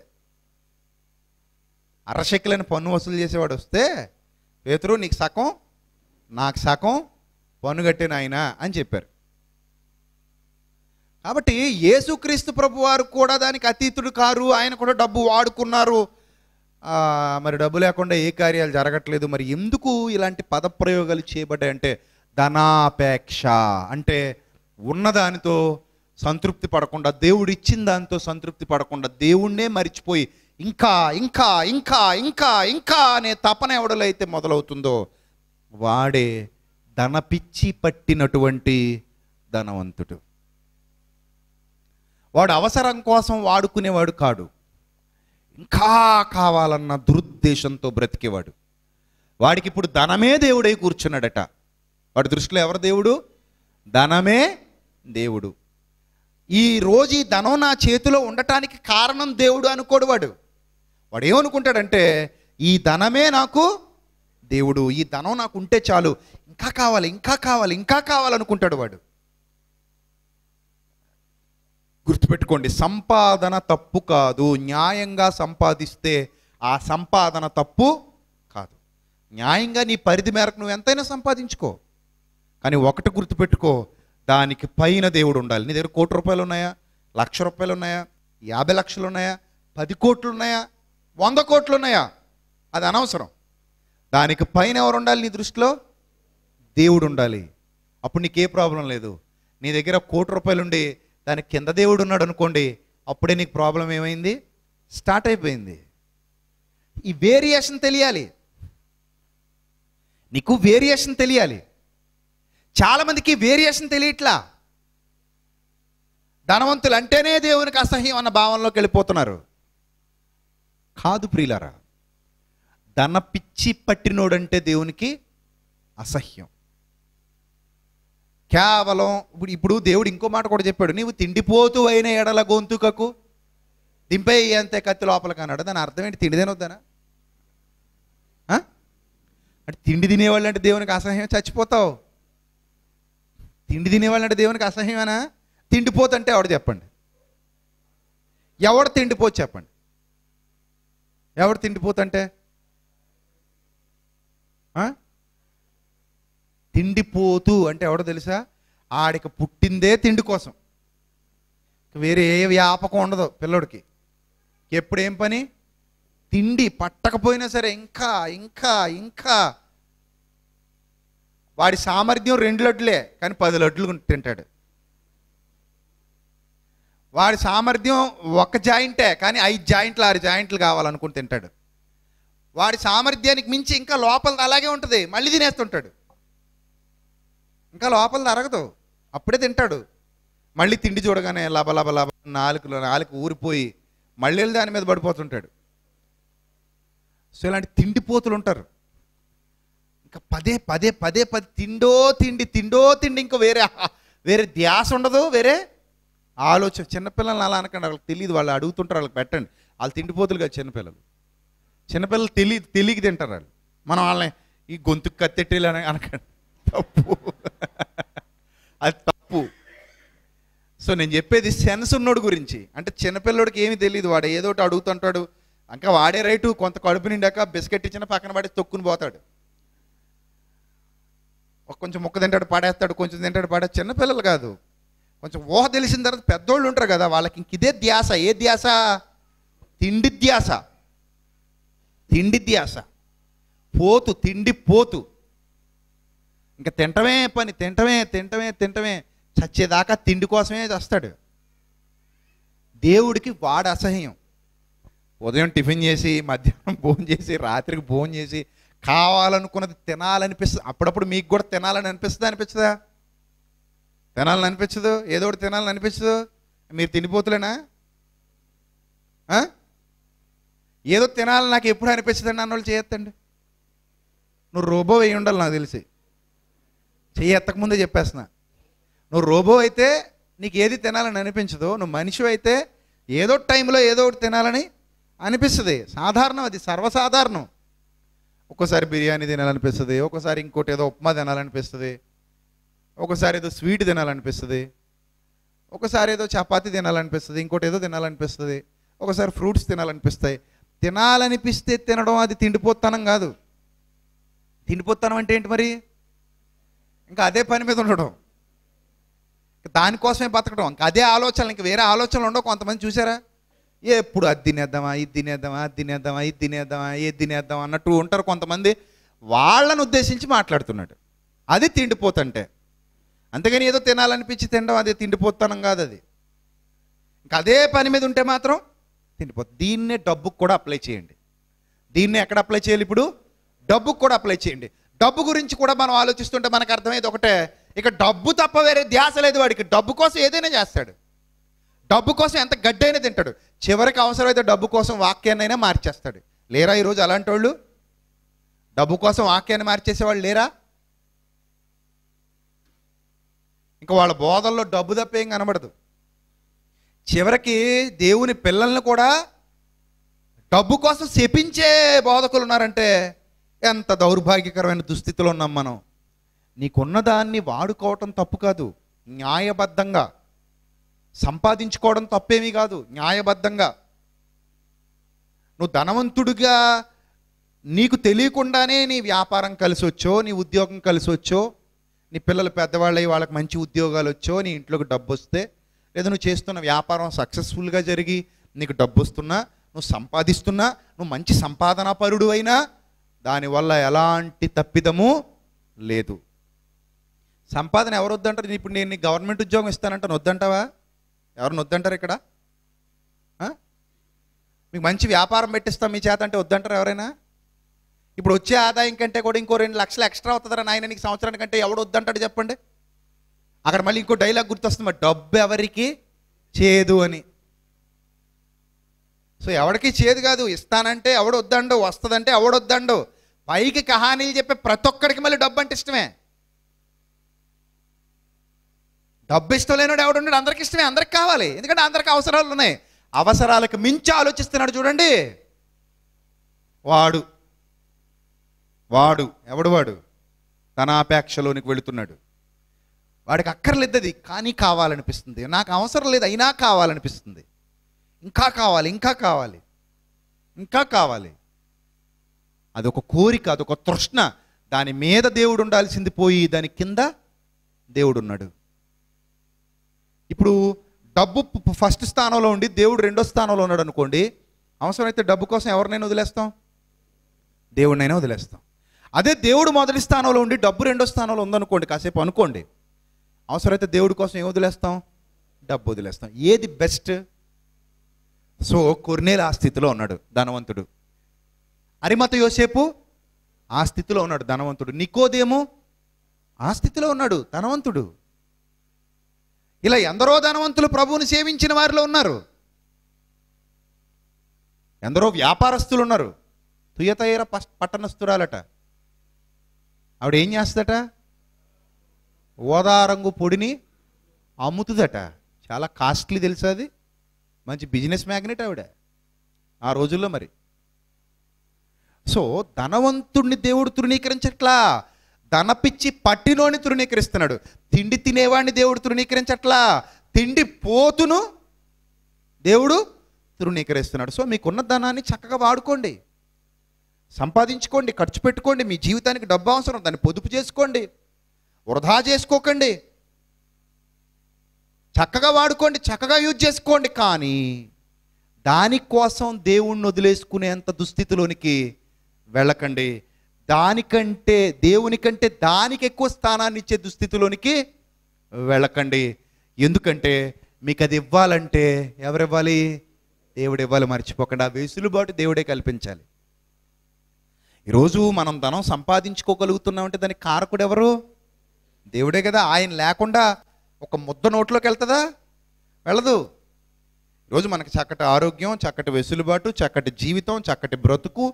Speaker 1: అరశక్లైన పన్ను వసూలు చేసేవాడు వస్తే పేతురు నీకు సగం నాకు సగం పన్ను కట్టిన ఆయన అని చెప్పారు కాబట్టి యేసుక్రీస్తు ప్రభు వారు కూడా దానికి అతీతుడు కారు ఆయన కూడా డబ్బు వాడుకున్నారు మరి డబ్బు లేకుండా ఏ కార్యాలు జరగట్లేదు మరి ఎందుకు ఇలాంటి పదప్రయోగాలు అంటే ధనాపేక్ష అంటే ఉన్నదానితో సంతృప్తి పడకుండా దేవుడు ఇచ్చిన దానితో సంతృప్తి పడకుండా దేవుణ్ణే మర్చిపోయి ఇంకా ఇంకా ఇంకా ఇంకా ఇంకా అనే తపన ఎవడలైతే మొదలవుతుందో వాడే ధన పిచ్చి పట్టినటువంటి ధనవంతుడు వాడు అవసరం కోసం వాడుకునేవాడు కాడు ఇంకా కావాలన్న దురుద్దేశంతో బ్రతికేవాడు వాడికి ఇప్పుడు ధనమే దేవుడై కూర్చున్నాడట వాడి దృష్టిలో ఎవరు దేవుడు ధనమే దేవుడు ఈ రోజు ఈ ధనం నా చేతిలో ఉండటానికి కారణం దేవుడు అనుకోడు వాడు వాడు ఏమనుకుంటాడంటే ఈ ధనమే నాకు దేవుడు ఈ ధనం నాకు ఉంటే చాలు ఇంకా కావాలి ఇంకా కావాలి ఇంకా కావాలనుకుంటాడు వాడు గుర్తుపెట్టుకోండి సంపాదన తప్పు కాదు న్యాయంగా సంపాదిస్తే ఆ సంపాదన తప్పు కాదు న్యాయంగా నీ పరిధి మేరకు నువ్వు ఎంతైనా సంపాదించుకో కానీ ఒకటి గుర్తుపెట్టుకో దానికి పైన దేవుడు ఉండాలి నీ దగ్గర కోటి రూపాయలు ఉన్నాయా లక్ష రూపాయలు ఉన్నాయా యాభై లక్షలు ఉన్నాయా పది కోట్లు ఉన్నాయా వంద కోట్లు ఉన్నాయా అది అనవసరం దానికి పైన ఎవరు ఉండాలి నీ దృష్టిలో దేవుడు ఉండాలి అప్పుడు నీకే ప్రాబ్లం లేదు నీ దగ్గర కోటి రూపాయలు ఉండి దాని కింద దేవుడు ఉన్నాడు అనుకోండి అప్పుడే నీకు ప్రాబ్లం ఏమైంది స్టార్ట్ అయిపోయింది ఈ వేరియేషన్ తెలియాలి నీకు వేరియేషన్ తెలియాలి చాలామందికి వేరియేషన్ తెలియట్లా ధనవంతులు అంటేనే దేవునికి అసహ్యం అన్న భావనలోకి వెళ్ళిపోతున్నారు కాదు ప్రియులారా ధన పిచ్చి పట్టినోడంటే దేవునికి అసహ్యం కేవలం ఇప్పుడు ఇప్పుడు దేవుడు ఇంకో మాట కూడా చెప్పాడు నీవు తిండిపోతూ అయిన ఎడల గొంతుకకు దింపే అంతే కత్తి లోపలికి అన్నాడు దాని అర్థం ఏంటి తిండి తినొద్దనా అంటే తిండి తినేవాళ్ళు అంటే దేవునికి అసహ్యం చచ్చిపోతావు తిండి తినేవాళ్ళు అంటే దేవునికి అసహ్యమేనా తిండిపోతంటే ఎవడు చెప్పండి ఎవడు తిండిపోతు చెప్పండి ఎవడు తిండిపోతంటే తిండిపోతూ అంటే ఎవడో తెలుసా ఆడికి పుట్టిందే తిండి కోసం వేరే ఏ వ్యాపకం ఉండదు పిల్లడికి ఎప్పుడేం పని తిండి పట్టకపోయినా సరే ఇంకా ఇంకా ఇంకా వాడి సామర్థ్యం రెండు లడ్లే కానీ పది లడ్లు తింటాడు వాడి సామర్థ్యం ఒక జాయింటే కానీ ఐదు జాయింట్లు ఆరు జాయింట్లు కావాలనుకుని తింటాడు వాడి సామర్థ్యానికి మించి ఇంకా లోపల అలాగే ఉంటుంది మళ్ళీ తినేస్తుంటాడు ఇంకా లోపల తరగదు అప్పుడే తింటాడు మళ్ళీ తిండి చూడగానే లబ లబ లబ నాలుగు ఊరిపోయి మళ్ళీ దాని మీద పడిపోతుంటాడు సో ఇలాంటి తిండిపోతులు ఉంటారు ఇంకా పదే పదే పదే పదే తిండో తిండి తిండో తిండి ఇంకా వేరే వేరే ధ్యాస ఉండదు వేరే ఆలోచన చిన్నపిల్లల్ని అలా అనకండి వాళ్ళకి తెలియదు వాళ్ళు అడుగుతుంటారు వాళ్ళకి పెట్టండి వాళ్ళు తిండిపోతులు కాదు చిన్నపిల్లలు చిన్నపిల్లలు తెలియ తెలియక తింటారు వాళ్ళు మనం వాళ్ళని ఈ గొంతుకు కత్తెట్టేయాలని అనకండి తప్పు అది తప్పు సో నేను చెప్పేది సెన్స్ ఉన్నోడు గురించి అంటే చిన్నపిల్లడికి ఏమి తెలియదు వాడు ఏదో ఒకటి అడుగుతుంటాడు ఇంకా వాడే రైటు కొంత కడుపు నిండాక బిస్కెట్ ఇచ్చిన పక్కన పడి తొక్కుని పోతాడు కొంచెం ముక్క తింటాడు పాడేస్తాడు కొంచెం తింటాడు పాడే చిన్నపిల్లలు కాదు కొంచెం ఊహ తెలిసిన తర్వాత పెద్దోళ్ళు ఉంటారు కదా వాళ్ళకి ఇంక ఇదే ధ్యాస ఏ ధ్యాస తిండి ధ్యాస తిండి ధ్యాస పోతు తిండి పోతు ఇంకా తింటమే పని తింటమే తింటమే తింటమే చచ్చేదాకా తిండి కోసమే చేస్తాడు దేవుడికి వాడు అసహ్యం ఉదయం టిఫిన్ చేసి మధ్యాహ్నం భోజనం చేసి రాత్రికి భోజనం చేసి కావాలనుకున్నది తినాలనిపిస్తుంది అప్పుడప్పుడు మీకు కూడా తినాలని అనిపిస్తుంది అనిపించదా తినాలని అనిపించదు ఏదో ఒకటి తినాలని అనిపించదు మీరు తినిపోతులేనా ఏదో తినాలని నాకు ఎప్పుడు అనిపించదండి అన్న వాళ్ళు చేయొద్దండి నువ్వు రోబో వేయి ఉండాలి నాకు తెలిసి చెయ్యి ఎత్తకముందే చెప్పేస్తున్నా నువ్వు రోబో అయితే నీకు ఏది తినాలని అనిపించదు నువ్వు మనిషి అయితే ఏదో టైంలో ఏదో ఒకటి తినాలని అనిపిస్తుంది సాధారణం అది సర్వసాధారణం ఒక్కోసారి బిర్యానీ తినాలనిపిస్తుంది ఒక్కోసారి ఇంకోటి ఏదో ఉప్మా తినాలనిపిస్తుంది ఒకసారి ఏదో స్వీట్ తినాలనిపిస్తుంది ఒకసారి ఏదో చపాతి తినాలనిపిస్తుంది ఇంకోటి ఏదో తినాలనిపిస్తుంది ఒకసారి ఫ్రూట్స్ తినాలనిపిస్తాయి తినాలనిపిస్తే తినడం అది తిండిపోతానం కాదు తిండిపోతానం అంటే ఏంటి మరి ఇంకా అదే పని మీద ఉండడం దానికోసమే బతకడం ఇంకా అదే ఆలోచనలు ఇంకా వేరే ఆలోచనలు ఉండవు కొంతమంది చూసారా ఎప్పుడు అది తినేద్దామా ఇది తినేద్దామా అది తినేద్దామా ఇది తినేద్దామా ఏది తినేద్దాం అన్నట్టు ఉంటారు కొంతమంది వాళ్ళను ఉద్దేశించి మాట్లాడుతున్నాడు అది తిండిపోతంటే అంతేగాని ఏదో తినాలనిపించి తినడం అదే తిండిపోతానం కాదు అది ఇంకా అదే పని మీద ఉంటే మాత్రం తిండిపోతుంది దీన్నే డబ్బుకు కూడా అప్లై చేయండి దీన్నే ఎక్కడ అప్లై చేయాలి ఇప్పుడు డబ్బుకు కూడా అప్లై చేయండి డబ్బు గురించి కూడా మనం ఆలోచిస్తుంటే మనకు అర్థమైంది ఒకటే ఇక డబ్బు తప్ప వేరే ధ్యాస లేదు వాడికి డబ్బు కోసం ఏదైనా చేస్తాడు డబ్బు కోసం ఎంత గడ్డైనా తింటాడు చివరికి అవసరమైతే డబ్బు కోసం వాక్యాన్నైనా మార్చేస్తాడు లేరా ఈరోజు అలాంటి వాళ్ళు డబ్బు కోసం వాక్యాన్ని మార్చేసేవాళ్ళు లేరా ఇంకా వాళ్ళ బోధల్లో డబ్బు తప్ప ఏం కనబడదు చివరికి దేవుని పిల్లల్ని కూడా డబ్బు కోసం శపించే బోధకులు ఉన్నారంటే ఎంత దౌర్భాగ్యకరమైన దుస్థితిలో ఉన్నాం మనం నీకున్నదాన్ని వాడుకోవటం తప్పు కాదు న్యాయబద్ధంగా సంపాదించుకోవడం తప్పేమీ కాదు న్యాయబద్ధంగా నువ్వు ధనవంతుడిగా నీకు తెలియకుండానే నీ వ్యాపారం కలిసి వచ్చో నీ ఉద్యోగం కలిసి వచ్చో నీ పిల్లలు పెద్దవాళ్ళై వాళ్ళకి మంచి ఉద్యోగాలు వచ్చో నీ ఇంట్లోకి డబ్బు వస్తే లేదా నువ్వు చేస్తున్న వ్యాపారం సక్సెస్ఫుల్గా జరిగి నీకు డబ్బు వస్తున్నా నువ్వు సంపాదిస్తున్నా నువ్వు మంచి సంపాదనా పరుడు అయినా దానివల్ల ఎలాంటి తప్పిదము లేదు సంపాదన ఎవరు వద్దంటారు ఇప్పుడు నేను గవర్నమెంట్ ఉద్యోగం ఇస్తానంటే వద్దంటావా ఎవరిని వద్దంటారు ఇక్కడ మీకు మంచి వ్యాపారం పెట్టిస్తాం మీ చేత అంటే వద్దంటారు ఎవరైనా ఇప్పుడు వచ్చే ఆదాయం కంటే కూడా ఇంకో రెండు లక్షలు ఎక్స్ట్రా అవుతుందా నాయన నీకు సంవత్సరానికి అంటే ఎవడు వద్దంటాడు చెప్పండి అక్కడ మళ్ళీ ఇంకో డైలాగ్ గుర్తొస్తుంది మరి డబ్బు ఎవరికి చేదు అని సో ఎవడికి చేదు కాదు ఇస్తానంటే ఎవడొద్దండు వస్తుందంటే ఎవడొద్దండు పైకి కహానీలు చెప్పే ప్రతి ఒక్కడికి మళ్ళీ డబ్బు అంటే ఇష్టమే డబ్బు ఇష్టం లేనివాడు ఉండడు అందరికి ఇష్టమే అందరికి కావాలి ఎందుకంటే అందరికి అవసరాలు ఉన్నాయి అవసరాలకు మించి ఆలోచిస్తున్నాడు చూడండి వాడు వాడు ఎవడు వాడు తన వెళుతున్నాడు వాడికి అది కానీ కావాలనిపిస్తుంది నాకు అవసరం లేదు అయినా కావాలనిపిస్తుంది ఇంకా కావాలి ఇంకా కావాలి ఇంకా కావాలి అదొక కోరిక అదొక తృష్ణ దాని మీద దేవుడు ఉండాల్సింది పోయి దాని కింద దేవుడు ఉన్నాడు ఇప్పుడు డబ్బు ఫస్ట్ స్థానంలో ఉండి దేవుడు రెండో స్థానంలో ఉన్నాడు అనుకోండి అవసరమైతే డబ్బు కోసం ఎవరినైనా వదిలేస్తాం దేవుడినైనా వదిలేస్తాం అదే దేవుడు మొదటి స్థానంలో ఉండి డబ్బు రెండో స్థానంలో ఉందనుకోండి కాసేపు అనుకోండి అవసరమైతే దేవుడి కోసం ఏం వదిలేస్తాం డబ్బు వదిలేస్తాం ఏది బెస్ట్ సో కొర్నేలు ఆ స్థితిలో ఉన్నాడు ధనవంతుడు అరిమత యోసేపు ఆ స్థితిలో ఉన్నాడు ధనవంతుడు నికోదేమో ఆ స్థితిలో ఉన్నాడు ధనవంతుడు ఇలా ఎందరో ధనవంతులు ప్రభువుని సేవించిన వారిలో ఉన్నారు ఎందరో వ్యాపారస్తులు ఉన్నారు తుయతయర పట్టణస్తురాలట ఆవిడ ఏం చేస్తుందట ఓదారంగు పొడిని అమ్ముతుందట చాలా కాస్ట్లీ తెలుసు అది మంచి బిజినెస్ మ్యాగ్నెట్ ఆవిడ ఆ రోజుల్లో మరి సో ధనవంతుణ్ణి దేవుడు తృణీకరించట్లా పిచ్చి పట్టినోని తృణీకరిస్తున్నాడు తిండి తినేవాడిని దేవుడు తృణీకరించట్లా తిండి పోతును దేవుడు తృణీకరిస్తున్నాడు సో మీకున్న ధనాన్ని చక్కగా వాడుకోండి సంపాదించుకోండి ఖర్చు పెట్టుకోండి మీ జీవితానికి డబ్బు అవసరం దాన్ని పొదుపు చేసుకోండి వృధా చేసుకోకండి చక్కగా వాడుకోండి చక్కగా యూజ్ చేసుకోండి కానీ దానికోసం దేవుణ్ణి వదిలేసుకునేంత దుస్థితిలోనికి వెళ్ళకండి దానికంటే దేవునికంటే దానికి ఎక్కువ స్థానాన్ని ఇచ్చే దుస్థితిలోనికి వెళ్ళకండి ఎందుకంటే మీకు అది ఇవ్వాలంటే ఎవరివ్వాలి దేవుడు ఇవ్వాలి మర్చిపోకుండా వెసులుబాటు దేవుడే కల్పించాలి ఈరోజు మనం ధనం సంపాదించుకోగలుగుతున్నామంటే దానికి కారకుడు ఎవరు దేవుడే కదా ఆయన లేకుండా ఒక ముద్ద నోట్లోకి వెళ్తుందా వెళ్ళదు ఈరోజు మనకి చక్కటి ఆరోగ్యం చక్కటి వెసులుబాటు చక్కటి జీవితం చక్కటి బ్రతుకు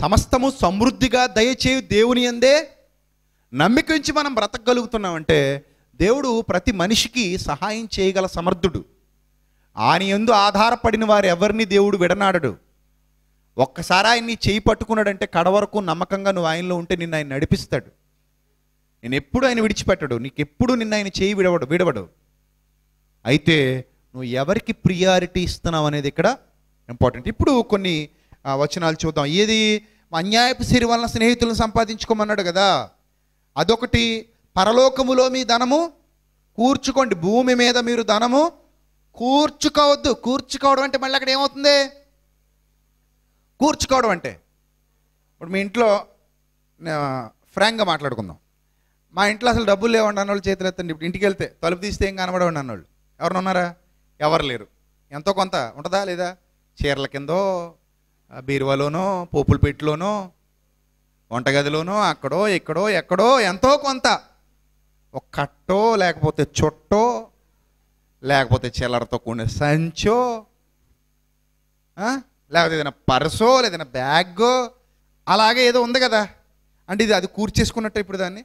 Speaker 1: సమస్తము సమృద్ధిగా దయచేయు దేవుని అందే నమ్మిక నుంచి మనం బ్రతకగలుగుతున్నామంటే దేవుడు ప్రతి మనిషికి సహాయం చేయగల సమర్థుడు ఆయన ఎందు ఆధారపడిన వారు ఎవరిని దేవుడు విడనాడడు ఒక్కసారి ఆయన్ని చేయి పట్టుకున్నాడంటే కడవరకు నమ్మకంగా నువ్వు ఆయనలో ఉంటే నిన్ను ఆయన నడిపిస్తాడు నేను ఎప్పుడు ఆయన విడిచిపెట్టడు నీకు ఎప్పుడు నిన్న ఆయన చేయి విడవడు విడవడు అయితే నువ్వు ఎవరికి ప్రియారిటీ ఇస్తున్నావు అనేది ఇక్కడ ఇంపార్టెంట్ ఇప్పుడు కొన్ని వచనాలు చూద్దాం ఏది అన్యాయపు సిరి వలన స్నేహితులను సంపాదించుకోమన్నాడు కదా అదొకటి పరలోకములో మీ ధనము కూర్చుకోండి భూమి మీద మీరు ధనము కూర్చుకోవద్దు కూర్చుకోవడం అంటే మళ్ళీ అక్కడ ఏమవుతుంది కూర్చుకోవడం అంటే ఇప్పుడు మీ ఇంట్లో ఫ్రాంక్గా మాట్లాడుకుందాం మా ఇంట్లో అసలు డబ్బులు లేవండి అన్నోళ్ళు చేతులు ఎత్తండి ఇప్పుడు ఇంటికి వెళ్తే తలుపు తీస్తే ఏం కనబడవండి అన్నోళ్ళు ఉన్నారా ఎవరు లేరు ఎంతో కొంత ఉంటుందా లేదా చీరల కిందో బీరువాలోనో పోపుల పెట్టిలోనో వంటగదిలోనో అక్కడో ఇక్కడో ఎక్కడో ఎంతో కొంత ఒక కట్టో లేకపోతే చుట్టో లేకపోతే చిల్లరతో కూడిన సంచో లేకపోతే ఏదైనా పర్సో లేదైనా బ్యాగో అలాగే ఏదో ఉంది కదా అంటే ఇది అది కూర్చేసుకున్నట్టు ఇప్పుడు దాన్ని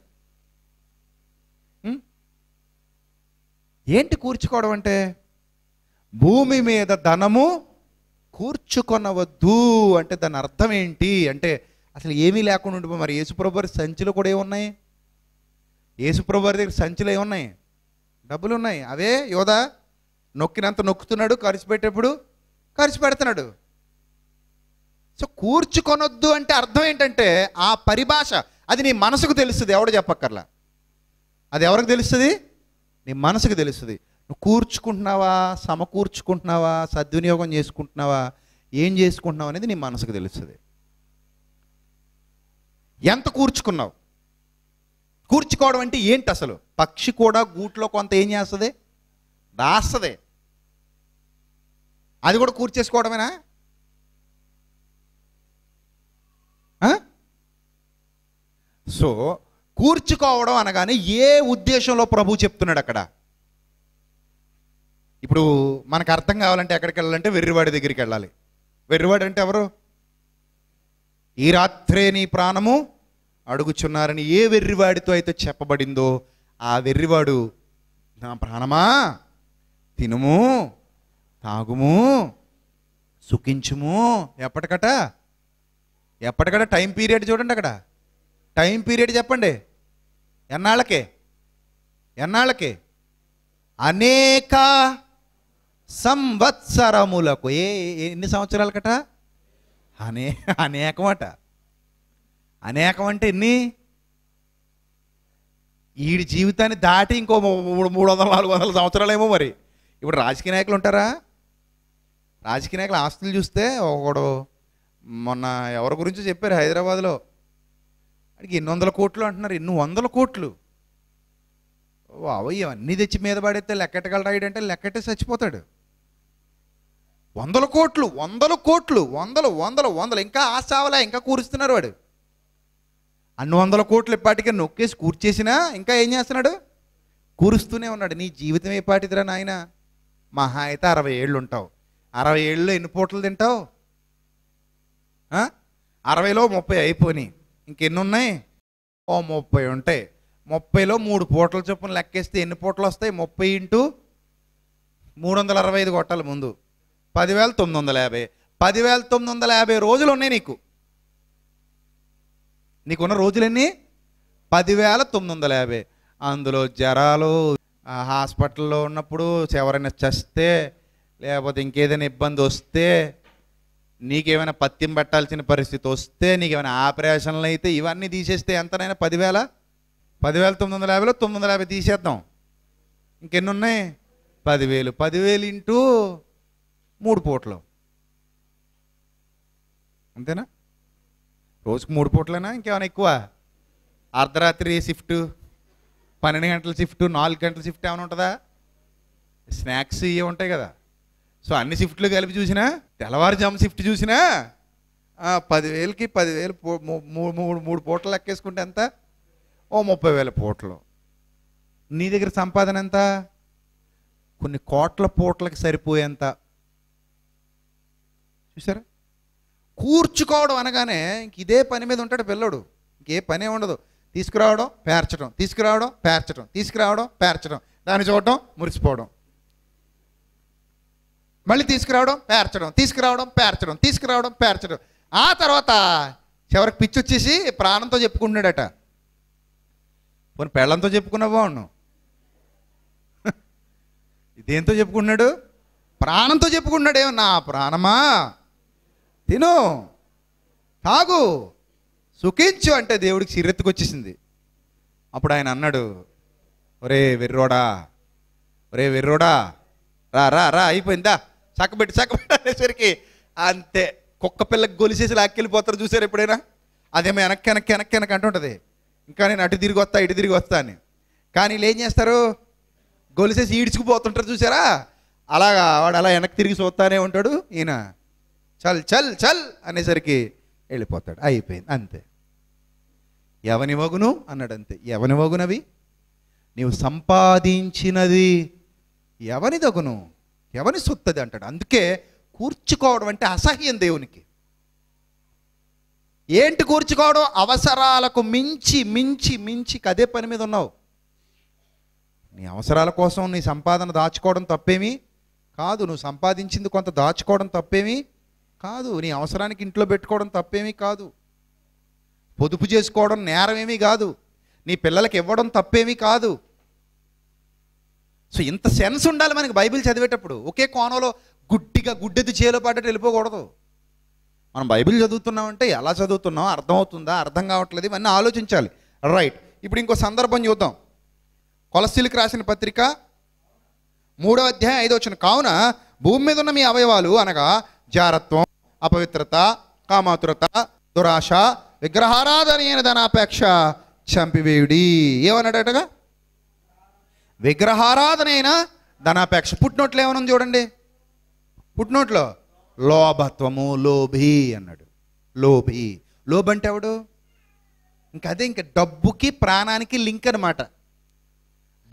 Speaker 1: ఏంటి కూర్చుకోవడం అంటే భూమి మీద ధనము కూర్చుకొనవద్దు అంటే దాని అర్థం ఏంటి అంటే అసలు ఏమీ లేకుండా ఉండిపో మరి యేసుప్రభువారి సంచులు కూడా ఏమున్నాయి యేసుప్రభువారి దగ్గర సంచులు ఏమున్నాయి డబ్బులు ఉన్నాయి అవే యోధా నొక్కినంత నొక్కుతున్నాడు ఖర్చు పెట్టేప్పుడు ఖర్చు పెడుతున్నాడు సో కూర్చుకొనొద్దు అంటే అర్థం ఏంటంటే ఆ పరిభాష అది నీ మనసుకు తెలుస్తుంది ఎవడు చెప్పక్కర్లా అది ఎవరికి తెలుస్తుంది నీ మనసుకు తెలుస్తుంది నువ్వు కూర్చుకుంటున్నావా సమకూర్చుకుంటున్నావా సద్వినియోగం చేసుకుంటున్నావా ఏం చేసుకుంటున్నావు అనేది నీ మనసుకు తెలుస్తుంది ఎంత కూర్చుకున్నావు కూర్చుకోవడం అంటే ఏంటి అసలు పక్షి కూడా గూట్లో కొంత ఏం చేస్తుంది దాస్తుంది అది కూడా కూర్చేసుకోవడమేనా సో కూర్చుకోవడం అనగానే ఏ ఉద్దేశంలో ప్రభు చెప్తున్నాడు అక్కడ ఇప్పుడు మనకు అర్థం కావాలంటే ఎక్కడికి వెళ్ళాలంటే వెర్రివాడి దగ్గరికి వెళ్ళాలి వెర్రివాడు అంటే ఎవరు ఈ రాత్రే నీ ప్రాణము అడుగుచున్నారని ఏ వెర్రివాడితో అయితే చెప్పబడిందో ఆ వెర్రివాడు నా ప్రాణమా తినుము తాగుము సుఖించుము ఎప్పటికట ఎప్పటికట టైం పీరియడ్ చూడండి అక్కడ టైం పీరియడ్ చెప్పండి ఎన్నాళ్ళకి ఎన్నాళ్ళకి అనేక సంవత్సరములకు ఏ ఎన్ని సంవత్సరాలకట అనే అనేకమట అనేకం అంటే ఎన్ని వీడి జీవితాన్ని దాటి ఇంకో మూడు మూడు వందల నాలుగు వందల సంవత్సరాలేమో మరి ఇప్పుడు రాజకీయ నాయకులు ఉంటారా రాజకీయ నాయకుల ఆస్తులు చూస్తే ఒకడు మొన్న ఎవరి గురించి చెప్పారు హైదరాబాద్లో అడిగి ఎన్ని వందల కోట్లు అంటున్నారు ఎన్ని వందల కోట్లు అవయ్య అన్నీ తెచ్చి మీద పడేస్తే లెక్కెట్టగలరాయుడు అంటే లెక్కటే చచ్చిపోతాడు వందల కోట్లు వందల కోట్లు వందలు వందలు వందలు ఇంకా ఆశావలే ఇంకా కూరుస్తున్నారు వాడు అన్ని వందల కోట్లు ఇప్పటికే నొక్కేసి కూర్చేసినా ఇంకా ఏం చేస్తున్నాడు కూరుస్తూనే ఉన్నాడు నీ జీవితం ఏ పాటిదిరా నాయన మహా అయితే అరవై ఏళ్ళు ఉంటావు అరవై ఏళ్ళు ఎన్ని పూటలు తింటావు అరవైలో ముప్పై అయిపోయినాయి ఇంకెన్ని ఉన్నాయి ఓ ముప్పై ఉంటాయి ముప్పైలో మూడు పూటల చొప్పున లెక్కేస్తే ఎన్ని పూటలు వస్తాయి ముప్పై ఇంటూ మూడు వందల అరవై ఐదు కొట్టాలి ముందు పదివేల తొమ్మిది వందల యాభై పదివేల తొమ్మిది వందల యాభై రోజులు ఉన్నాయి నీకు నీకున్న రోజులన్నీ పదివేల తొమ్మిది వందల యాభై అందులో జ్వరాలు హాస్పిటల్లో ఉన్నప్పుడు ఎవరైనా చస్తే లేకపోతే ఇంకేదైనా ఇబ్బంది వస్తే నీకేమైనా పత్యం పెట్టాల్సిన పరిస్థితి వస్తే నీకేమైనా ఆపరేషన్లు అయితే ఇవన్నీ తీసేస్తే ఎంతనైనా పదివేల పదివేల తొమ్మిది వందల యాభైలో తొమ్మిది వందల యాభై తీసేద్దాం ఇంకెన్ని ఉన్నాయి పదివేలు పదివేలు ఇంటూ మూడు పూటలు అంతేనా రోజుకు మూడు పూట్లైనా ఇంకేమైనా ఎక్కువ అర్ధరాత్రి షిఫ్ట్ పన్నెండు గంటల షిఫ్ట్ నాలుగు గంటల షిఫ్ట్ ఏమైనా ఉంటుందా స్నాక్స్ ఇవి ఉంటాయి కదా సో అన్ని షిఫ్ట్లు కలిపి చూసినా తెల్లవారుజాము షిఫ్ట్ చూసినా పదివేలకి పదివేలు మూడు మూడు పూటలు లెక్కేసుకుంటే ఎంత ఓ ముప్పై వేల పూటలు నీ దగ్గర సంపాదన ఎంత కొన్ని కోట్ల పూటలకు సరిపోయేంత చూసారా కూర్చుకోవడం అనగానే ఇంక ఇదే పని మీద ఉంటాడు పిల్లడు ఇంకే పనే ఉండదు తీసుకురావడం పేర్చడం తీసుకురావడం పేర్చడం తీసుకురావడం పేర్చడం దాన్ని చూడటం మురిసిపోవడం మళ్ళీ తీసుకురావడం పేర్చడం తీసుకురావడం పేర్చడం తీసుకురావడం పేర్చడం ఆ తర్వాత చివరికి పిచ్చి వచ్చేసి ప్రాణంతో చెప్పుకుంటున్నాడట పోనీ పెళ్ళంతో చెప్పుకున్నా బాగుండు [LAUGHS] ఇదేంతో చెప్పుకుంటున్నాడు ప్రాణంతో చెప్పుకుంటున్నాడు ఏమో నా ప్రాణమా తిను తాగు సుఖించు అంటే దేవుడికి చిరెత్తుకు వచ్చేసింది అప్పుడు ఆయన అన్నాడు ఒరే వెర్రోడా ఒరే వెర్రోడా రా రా రా అయిపోయిందా చక్కబెట్టి చక్కబెట్టి అనేసరికి అంతే కుక్క పిల్లకి గొలిసేసి లాక్కెళ్ళిపోతారు చూసారు ఎప్పుడైనా అదేమో వెనక్కి వెనక్కి వెనక్కి వెనక్కి అంటుంటుంది ఇంకా నేను అటు తిరిగి వస్తా ఇటు తిరిగి వస్తా అని కానీ వీళ్ళు ఏం చేస్తారు గొలిసేసి ఈడ్చుకుపోతుంటారు చూసారా అలాగా వాడు అలా వెనక్కి తిరిగి చూస్తానే ఉంటాడు ఈయన చల్ చల్ చల్ అనేసరికి వెళ్ళిపోతాడు అయిపోయింది అంతే ఎవని వగును అన్నాడు అంతే ఎవని వగునవి నీవు సంపాదించినది ఎవని తగును ఎవరిని సొత్తది అంటాడు అందుకే కూర్చుకోవడం అంటే అసహ్యం దేవునికి ఏంటి కూర్చుకోవడం అవసరాలకు మించి మించి మించి అదే పని మీద ఉన్నావు నీ అవసరాల కోసం నీ సంపాదన దాచుకోవడం తప్పేమీ కాదు నువ్వు సంపాదించింది కొంత దాచుకోవడం తప్పేమీ కాదు నీ అవసరానికి ఇంట్లో పెట్టుకోవడం తప్పేమీ కాదు పొదుపు చేసుకోవడం నేరమేమీ కాదు నీ పిల్లలకి ఇవ్వడం తప్పేమీ కాదు సో ఇంత సెన్స్ ఉండాలి మనకి బైబిల్ చదివేటప్పుడు ఒకే కోణంలో గుడ్డిగా గుడ్డెది చేలో పడ్డట్టు వెళ్ళిపోకూడదు మనం బైబిల్ చదువుతున్నామంటే ఎలా చదువుతున్నాం అర్థమవుతుందా అర్థం కావట్లేదు ఇవన్నీ ఆలోచించాలి రైట్ ఇప్పుడు ఇంకో సందర్భం చూద్దాం కొలస్టీలకు రాసిన పత్రిక మూడవ అధ్యాయం ఐదో వచ్చిన కావున భూమి మీద ఉన్న మీ అవయవాలు అనగా జారత్వం అపవిత్రత కామాతురత దురాశ విగ్రహారాధన అయిన ధనాపేక్ష చంపివేయుడి ఏమన్నాడటగా విగ్రహారాధన అయినా ధనాపేక్ష పుట్టినోట్లో ఉంది చూడండి పుట్టినోట్లో లోభత్వము లోభి అన్నాడు లోభి లోభ అంటే ఎవడు ఇంకా అదే డబ్బుకి ప్రాణానికి లింక్ అనమాట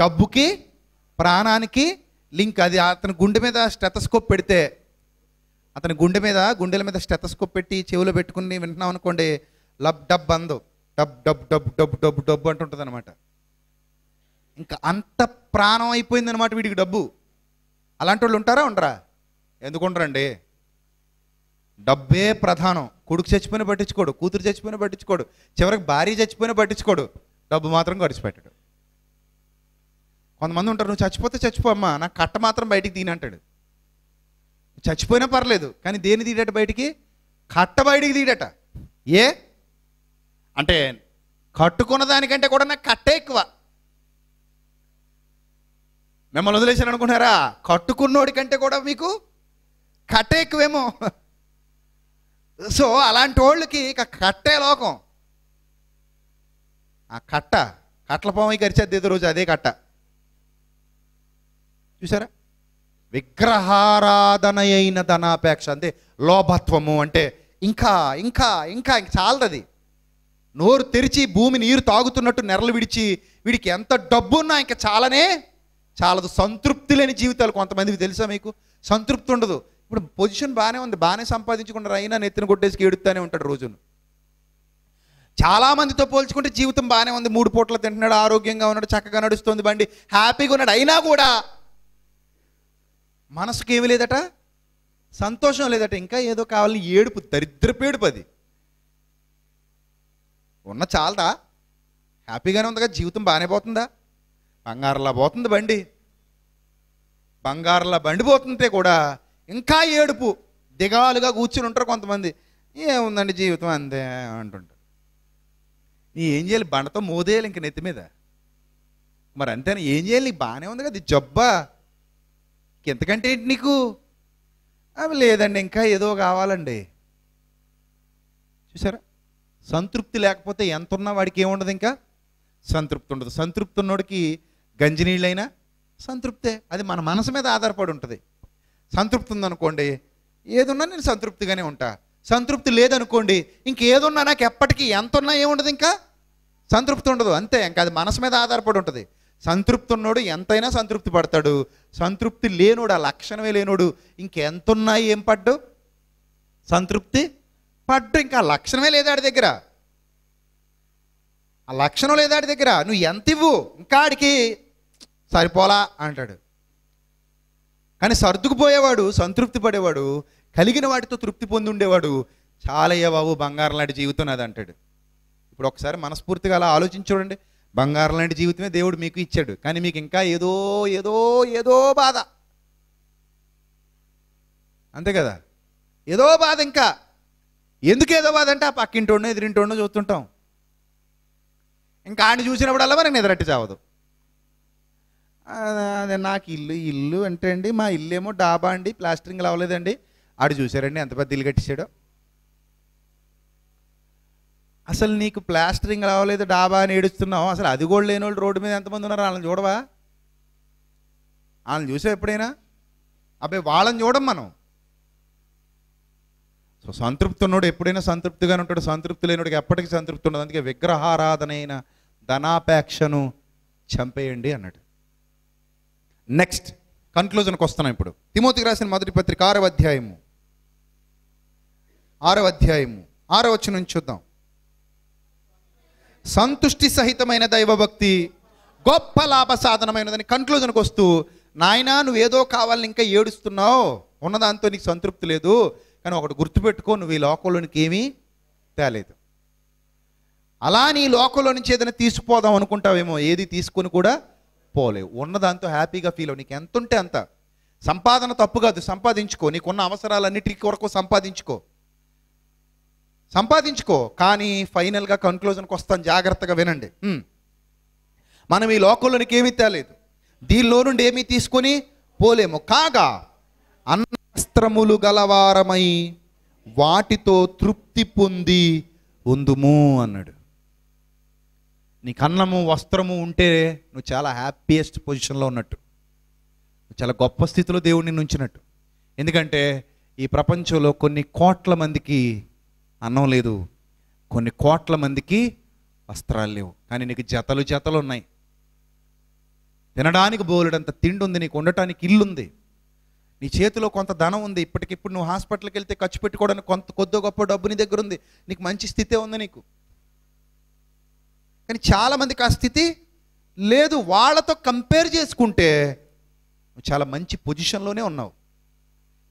Speaker 1: డబ్బుకి ప్రాణానికి లింక్ అది అతని గుండె మీద స్టెతస్కోప్ పెడితే అతని గుండె మీద గుండెల మీద స్టెతస్కోప్ పెట్టి చెవులో పెట్టుకుని వింటున్నాం అనుకోండి లబ్ డబ్ అందు dub dub dub dub dub dub అంటుంటుంది అనమాట ఇంకా అంత ప్రాణం అయిపోయింది అనమాట వీడికి డబ్బు అలాంటి వాళ్ళు ఉంటారా ఉండరా ఎందుకుంటారండి డబ్బే ప్రధానం కొడుకు చచ్చిపోయినా పట్టించుకోడు కూతురు చచ్చిపోయినా పట్టించుకోడు చివరికి భార్య చచ్చిపోయినా పట్టించుకోడు డబ్బు మాత్రం ఖర్చు పెట్టాడు కొంతమంది ఉంటారు నువ్వు చచ్చిపోతే చచ్చిపోమ్మా నా కట్ట మాత్రం బయటికి తీనంటాడు చచ్చిపోయినా పర్లేదు కానీ దేని తీడట బయటికి కట్ట బయటికి తీడట ఏ అంటే కట్టుకున్న దానికంటే కూడా నాకు కట్టే ఎక్కువ మిమ్మల్ని వదిలేసాను అనుకున్నారా కట్టుకున్నోడి కంటే కూడా మీకు కట్ట ఎక్కువేమో సో అలాంటి వాళ్ళకి ఇక కట్టే లోకం ఆ కట్ట కట్టల పాము గరిచేది రోజు అదే కట్ట చూసారా విగ్రహారాధన అయిన ధనాపేక్ష అంతే లోభత్వము అంటే ఇంకా ఇంకా ఇంకా చాలదది నోరు తెరిచి భూమి నీరు తాగుతున్నట్టు నెరలు విడిచి వీడికి ఎంత డబ్బున్నా ఇంకా చాలనే చాలా సంతృప్తి లేని జీవితాలు కొంతమందికి తెలుసా మీకు సంతృప్తి ఉండదు ఇప్పుడు పొజిషన్ బాగానే ఉంది బాగానే సంపాదించుకుంటారు అయినా నెత్తిన కొట్టేసి ఏడుతూనే ఉంటాడు రోజును చాలామందితో పోల్చుకుంటే జీవితం బాగానే ఉంది మూడు పూటలు తింటున్నాడు ఆరోగ్యంగా ఉన్నాడు చక్కగా నడుస్తుంది బండి హ్యాపీగా ఉన్నాడు అయినా కూడా మనసుకు ఏమి లేదట సంతోషం లేదట ఇంకా ఏదో కావాలి ఏడుపు దరిద్రపేడుపు అది ఉన్న చాలదా హ్యాపీగానే ఉందిగా జీవితం బాగానే పోతుందా బంగారులా పోతుంది బండి బంగారులా బండి పోతుంటే కూడా ఇంకా ఏడుపు దిగాలుగా కూర్చుని ఉంటారు కొంతమంది ఏముందండి జీవితం అంతే అంటుంటారు నీ ఏం చేయాలి బండతో మోదేయాలి ఇంక నెత్తి మీద మరి అంతేనా ఏం చేయాలి నీకు బాగానే ఉంది కదా జబ్బా ఇంకెంతకంటే ఏంటి నీకు అవి లేదండి ఇంకా ఏదో కావాలండి చూసారా సంతృప్తి లేకపోతే ఎంత ఉన్నా వాడికి ఏముండదు ఇంకా సంతృప్తి ఉండదు సంతృప్తి ఉన్నోడికి గంజినీళ్ళైనా సంతృప్తే అది మన మనసు మీద ఆధారపడి ఉంటుంది సంతృప్తి ఉందనుకోండి ఏదున్నా నేను సంతృప్తిగానే ఉంటా సంతృప్తి లేదనుకోండి ఇంకేదున్నా నాకు ఎప్పటికీ ఎంత ఉన్నా ఏముండదు ఇంకా సంతృప్తి ఉండదు అంతే ఇంకా అది మనసు మీద ఆధారపడి ఉంటుంది సంతృప్తి ఉన్నోడు ఎంతైనా సంతృప్తి పడతాడు సంతృప్తి లేనోడు ఆ లక్షణమే లేనోడు ఇంకెంతున్నా ఏం పడ్డు సంతృప్తి పడ్డు ఇంకా లక్షణమే లేదాడి దగ్గర ఆ లక్షణం లేదాడి దగ్గర నువ్వు ఎంత ఇవ్వు ఇంకా ఆడికి సరిపోలా అంటాడు కానీ సర్దుకుపోయేవాడు సంతృప్తి పడేవాడు కలిగిన వాటితో తృప్తి పొంది ఉండేవాడు చాలయ్య బాబు బంగారం లాంటి జీవితం అది అంటాడు ఇప్పుడు ఒకసారి మనస్ఫూర్తిగా అలా ఆలోచించి చూడండి బంగారం లాంటి జీవితమే దేవుడు మీకు ఇచ్చాడు కానీ మీకు ఇంకా ఏదో ఏదో ఏదో బాధ అంతే కదా ఏదో బాధ ఇంకా ఎందుకు ఏదో బాధ అంటే ఆ పక్కింటోడో ఎదిరింటోడో చూస్తుంటాం ఇంకా ఆయన చూసినప్పుడల్లా మనకు నిద్రట్టి చావదు నాకు ఇల్లు ఇల్లు అంటే అండి మా ఇల్లు ఏమో డాబా అండి ప్లాస్టరింగ్ అవ్వలేదండి ఆడు చూసారండి ఎంత పెద్ద ఇల్లు కట్టించాడో అసలు నీకు ప్లాస్టరింగ్ రావలేదు డాబా అని ఏడుస్తున్నావు అసలు అది కూడా లేని వాళ్ళు రోడ్డు మీద ఎంతమంది ఉన్నారు వాళ్ళని చూడవా వాళ్ళని చూసావు ఎప్పుడైనా అబ్బాయి వాళ్ళని చూడం మనం సో సంతృప్తి ఉన్నాడు ఎప్పుడైనా సంతృప్తిగానే ఉంటాడు సంతృప్తి లేనివాడికి ఎప్పటికీ సంతృప్తి ఉండదు అందుకే విగ్రహారాధనైన ధనాపేక్షను చంపేయండి అన్నాడు నెక్స్ట్ కన్క్లూజన్కి వస్తున్నాం ఇప్పుడు తిమోతికి రాసిన మొదటి పత్రిక ఆరవ అధ్యాయము ఆరవ అధ్యాయము ఆరవ వచ్చి నుంచి చూద్దాం సంతుష్టి సహితమైన దైవభక్తి గొప్ప లాభ సాధనమైనదని కన్క్లూజన్కి వస్తూ నాయన నువ్వేదో కావాలని ఇంకా ఏడుస్తున్నావు ఉన్నదాంతో నీకు సంతృప్తి లేదు కానీ ఒకటి గుర్తుపెట్టుకో నువ్వు ఈ లోకంలోనికి ఏమీ తేలేదు అలా నీ లోకంలో నుంచి ఏదైనా తీసుకుపోదాం అనుకుంటావేమో ఏది తీసుకొని కూడా ఉన్న దాంతో హ్యాపీగా ఫీల్ అవు నీకు ఎంత ఉంటే అంత సంపాదన తప్పు కాదు సంపాదించుకో నీకున్న అవసరాలన్నిటి కొరకు సంపాదించుకో సంపాదించుకో కానీ ఫైనల్గా కన్క్లూజన్కి వస్తాను జాగ్రత్తగా వినండి మనం ఈ లోకంలోనికి ఏమీ తేలేదు దీనిలో నుండి ఏమీ తీసుకొని పోలేము కాగా అన్నస్త్రములు గలవారమై వాటితో తృప్తి పొంది ఉందుము అన్నాడు నీకు అన్నము వస్త్రము ఉంటే నువ్వు చాలా హ్యాపీయెస్ట్ పొజిషన్లో ఉన్నట్టు చాలా గొప్ప స్థితిలో దేవుడిని ఉంచినట్టు ఎందుకంటే ఈ ప్రపంచంలో కొన్ని కోట్ల మందికి అన్నం లేదు కొన్ని కోట్ల మందికి వస్త్రాలు లేవు కానీ నీకు జతలు జతలు ఉన్నాయి తినడానికి బోలుడంత తిండి ఉంది నీకు ఉండటానికి ఇల్లు ఉంది నీ చేతిలో కొంత ధనం ఉంది ఇప్పటికిప్పుడు నువ్వు హాస్పిటల్కి వెళ్తే ఖర్చు పెట్టుకోవడానికి కొంత కొద్దో గొప్ప డబ్బు నీ దగ్గర ఉంది నీకు మంచి స్థితే ఉంది నీకు కానీ చాలామందికి ఆ స్థితి లేదు వాళ్ళతో కంపేర్ చేసుకుంటే నువ్వు చాలా మంచి పొజిషన్లోనే ఉన్నావు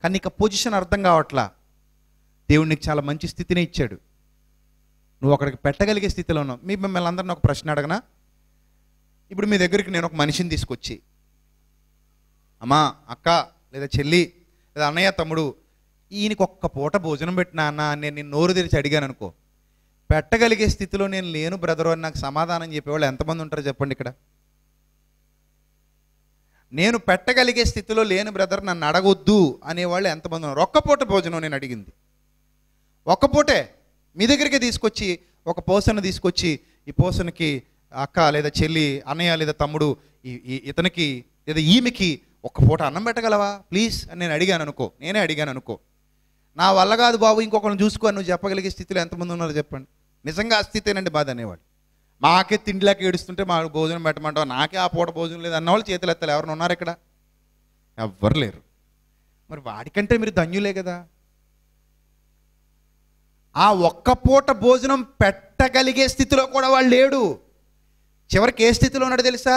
Speaker 1: కానీ ఇక పొజిషన్ అర్థం కావట్లా దేవుడు నీకు చాలా మంచి స్థితిని ఇచ్చాడు నువ్వు అక్కడికి పెట్టగలిగే స్థితిలో ఉన్నావు మీ మిమ్మల్ని అందరినీ ఒక ప్రశ్న అడగనా ఇప్పుడు మీ దగ్గరికి నేను ఒక మనిషిని తీసుకొచ్చి అమ్మా అక్క లేదా చెల్లి లేదా అన్నయ్య తమ్ముడు ఈయనకి ఒక్క పూట భోజనం పెట్టినా అన్న నేను నోరు తెరిచి అడిగాను అనుకో పెట్టగలిగే స్థితిలో నేను లేను బ్రదరు అని నాకు సమాధానం చెప్పేవాళ్ళు ఎంతమంది ఉంటారు చెప్పండి ఇక్కడ నేను పెట్టగలిగే స్థితిలో లేను బ్రదర్ నన్ను అడగొద్దు అనేవాళ్ళు ఎంతమంది ఉన్నారు ఒక్కపూట భోజనం నేను అడిగింది ఒక్కపూటే మీ దగ్గరికి తీసుకొచ్చి ఒక పోసను తీసుకొచ్చి ఈ పోసన్కి అక్క లేదా చెల్లి అన్నయ్య లేదా తమ్ముడు ఇతనికి లేదా ఈమెకి ఒక పూట అన్నం పెట్టగలవా ప్లీజ్ అని నేను అడిగాను అనుకో నేనే అడిగాను అనుకో నా వల్ల కాదు బాబు ఇంకొకరిని చూసుకో నువ్వు చెప్పగలిగే స్థితిలో ఎంతమంది ఉన్నారో చెప్పండి నిజంగా అస్థితేనండి బాధ అనేవాడు మాకే తిండిలాక ఏడుస్తుంటే మాకు భోజనం పెట్టమంటావు నాకే ఆ పూట భోజనం లేదు అన్నవాళ్ళు చేతులు ఎత్తలు ఎవరు ఉన్నారు ఇక్కడ ఎవ్వరు లేరు మరి వాడికంటే మీరు ధన్యులే కదా ఆ ఒక్క పూట భోజనం పెట్టగలిగే స్థితిలో కూడా వాళ్ళు లేడు చివరికి ఏ స్థితిలో ఉన్నాడు తెలుసా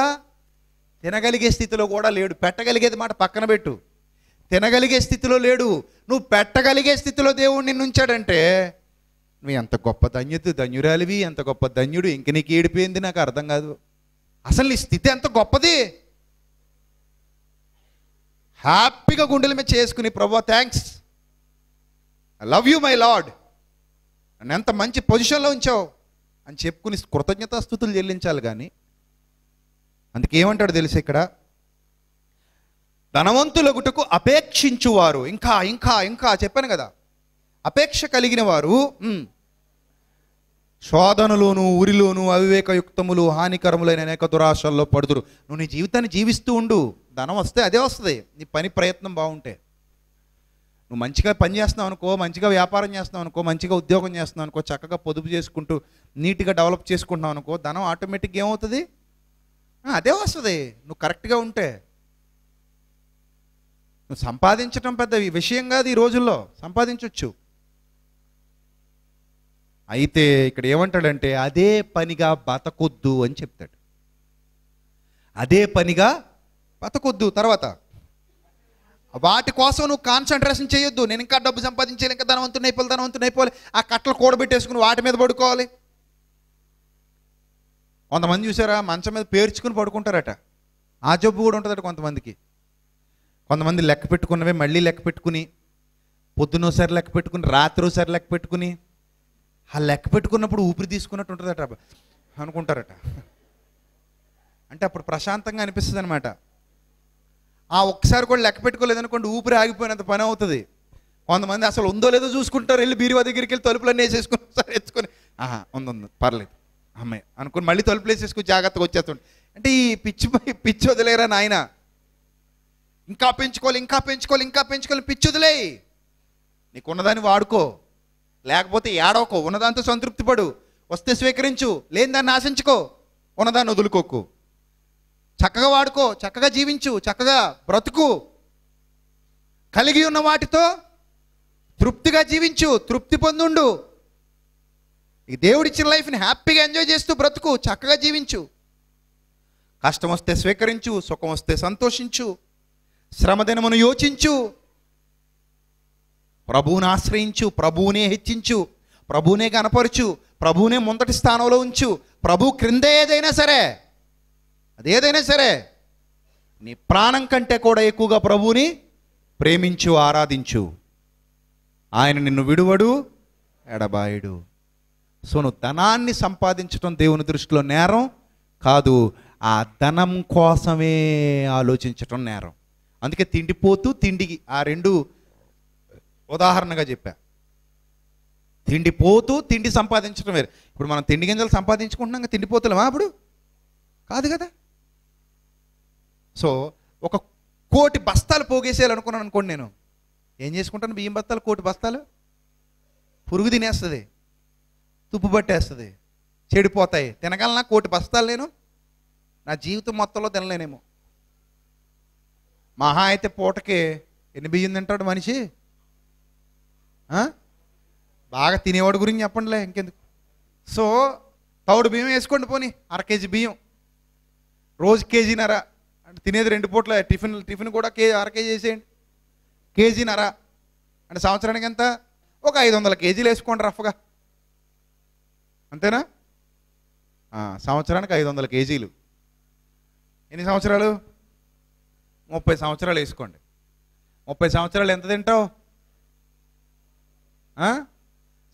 Speaker 1: తినగలిగే స్థితిలో కూడా లేడు పెట్టగలిగేది మాట పక్కన పెట్టు తినగలిగే స్థితిలో లేడు నువ్వు పెట్టగలిగే స్థితిలో దేవుడు నిన్నుంచాడంటే నువ్వు ఎంత గొప్ప ధన్యుడు ధన్యురాలివి ఎంత గొప్ప ధన్యుడు ఇంక నీకు ఏడిపోయింది నాకు అర్థం కాదు అసలు నీ స్థితి ఎంత గొప్పది హ్యాపీగా గుండెల మీద చేసుకుని ప్రభా thanks I love you my lord నన్ను ఎంత మంచి పొజిషన్లో ఉంచావు అని చెప్పుకుని కృతజ్ఞతా స్థుతులు చెల్లించాలి కానీ అందుకే ఏమంటాడు ఇక్కడ ఇక్కడ గుటకు అపేక్షించువారు ఇంకా ఇంకా ఇంకా చెప్పాను కదా అపేక్ష కలిగిన వారు శోధనలోను ఊరిలోను అవివేకయుక్తములు హానికరములైన అనేక దురాశల్లో పడుతురు నువ్వు నీ జీవితాన్ని జీవిస్తూ ఉండు ధనం వస్తే అదే వస్తుంది నీ పని ప్రయత్నం బాగుంటే నువ్వు మంచిగా పని చేస్తున్నావు అనుకో మంచిగా వ్యాపారం చేస్తున్నావు అనుకో మంచిగా ఉద్యోగం చేస్తున్నావు అనుకో చక్కగా పొదుపు చేసుకుంటూ నీట్గా డెవలప్ చేసుకుంటున్నావు అనుకో ధనం ఆటోమేటిక్గా ఏమవుతుంది అదే వస్తుంది నువ్వు కరెక్ట్గా ఉంటే నువ్వు సంపాదించడం పెద్ద విషయం కాదు ఈ రోజుల్లో సంపాదించవచ్చు అయితే ఇక్కడ ఏమంటాడంటే అదే పనిగా బతకొద్దు అని చెప్తాడు అదే పనిగా బతకొద్దు తర్వాత వాటి కోసం నువ్వు కాన్సన్ట్రేషన్ చేయొద్దు నేను ఇంకా డబ్బు సంపాదించాలి ఇంకా ధనవంతుని అయిపోవాలి ధనవంతుని అయిపోవాలి ఆ కట్టలు కూడబెట్టేసుకుని వాటి మీద పడుకోవాలి కొంతమంది చూసారా మంచం మీద పేర్చుకుని పడుకుంటారట ఆ జబ్బు కూడా ఉంటుందట కొంతమందికి కొంతమంది లెక్క పెట్టుకున్నవే మళ్ళీ లెక్క పెట్టుకుని పొద్దునోసారి లెక్క పెట్టుకుని రాత్రి ఒకసారి లెక్క పెట్టుకుని ఆ లెక్క పెట్టుకున్నప్పుడు ఊపిరి తీసుకున్నట్టు ఉంటుందట అనుకుంటారట అంటే అప్పుడు ప్రశాంతంగా అనిపిస్తుంది అనమాట ఆ ఒక్కసారి కూడా లెక్క పెట్టుకోలేదనుకోండి ఊపిరి ఆగిపోయినంత పని అవుతుంది కొంతమంది అసలు ఉందో లేదో చూసుకుంటారు వెళ్ళి బీరువా దగ్గరికి వెళ్ళి తలుపులన్నీ వేసేసుకుని సరే ఎత్తుకొని ఆహా ఉంది ఉంది పర్లేదు అమ్మాయి అనుకుని మళ్ళీ తలుపులు వేసేసుకుని జాగ్రత్తగా వచ్చేస్తుంది అంటే ఈ పిచ్చి పిచ్చి వదిలేరా నాయన ఇంకా పెంచుకోవాలి ఇంకా పెంచుకోవాలి ఇంకా పెంచుకోవాలి పిచ్చి వదిలే నీకున్నదాన్ని వాడుకో లేకపోతే ఏడవకు ఉన్నదాంతో సంతృప్తి పడు వస్తే స్వీకరించు లేని దాన్ని ఆశించుకో ఉన్నదాన్ని వదులుకోకు చక్కగా వాడుకో చక్కగా జీవించు చక్కగా బ్రతుకు కలిగి ఉన్న వాటితో తృప్తిగా జీవించు తృప్తి పొందుండు ఈ దేవుడిచ్చిన లైఫ్ని హ్యాపీగా ఎంజాయ్ చేస్తూ బ్రతుకు చక్కగా జీవించు కష్టం వస్తే స్వీకరించు సుఖం వస్తే సంతోషించు శ్రమదినమును యోచించు ప్రభువుని ఆశ్రయించు ప్రభువునే హెచ్చించు ప్రభువునే కనపరచు ప్రభువునే ముందటి స్థానంలో ఉంచు ప్రభు క్రింద ఏదైనా సరే అదేదైనా సరే నీ ప్రాణం కంటే కూడా ఎక్కువగా ప్రభువుని ప్రేమించు ఆరాధించు ఆయన నిన్ను విడువడు ఎడబాయుడు సో నువ్వు ధనాన్ని సంపాదించడం దేవుని దృష్టిలో నేరం కాదు ఆ ధనం కోసమే ఆలోచించటం నేరం అందుకే తిండిపోతూ తిండికి ఆ రెండు ఉదాహరణగా చెప్పా తిండి పోతూ తిండి సంపాదించడం వేరు ఇప్పుడు మనం తిండి గింజలు సంపాదించుకుంటున్నాం తిండి పోతులమా అప్పుడు కాదు కదా సో ఒక కోటి బస్తాలు పోగేసేయాలనుకున్నాను అనుకోండి నేను ఏం చేసుకుంటాను బియ్యం బస్తాలు కోటి బస్తాలు పురుగు తినేస్తుంది తుప్పు పట్టేస్తుంది చెడిపోతాయి తినగలనా కోటి బస్తాలు నేను నా జీవితం మొత్తంలో తినలేనేమో మహా అయితే పూటకి ఎన్ని బియ్యం తింటాడు మనిషి బాగా తినేవాడి గురించి చెప్పండిలే ఇంకెందుకు సో తౌడు బియ్యం వేసుకోండి పోనీ అర కేజీ బియ్యం రోజు కేజీనర అంటే తినేది రెండు పూట్ల టిఫిన్ టిఫిన్ కూడా కేజీ అర కేజీ వేసేయండి కేజీనర అంటే సంవత్సరానికి ఎంత ఒక ఐదు వందల కేజీలు వేసుకోండి రఫ్గా అంతేనా సంవత్సరానికి ఐదు వందల కేజీలు ఎన్ని సంవత్సరాలు ముప్పై సంవత్సరాలు వేసుకోండి ముప్పై సంవత్సరాలు ఎంత తింటావు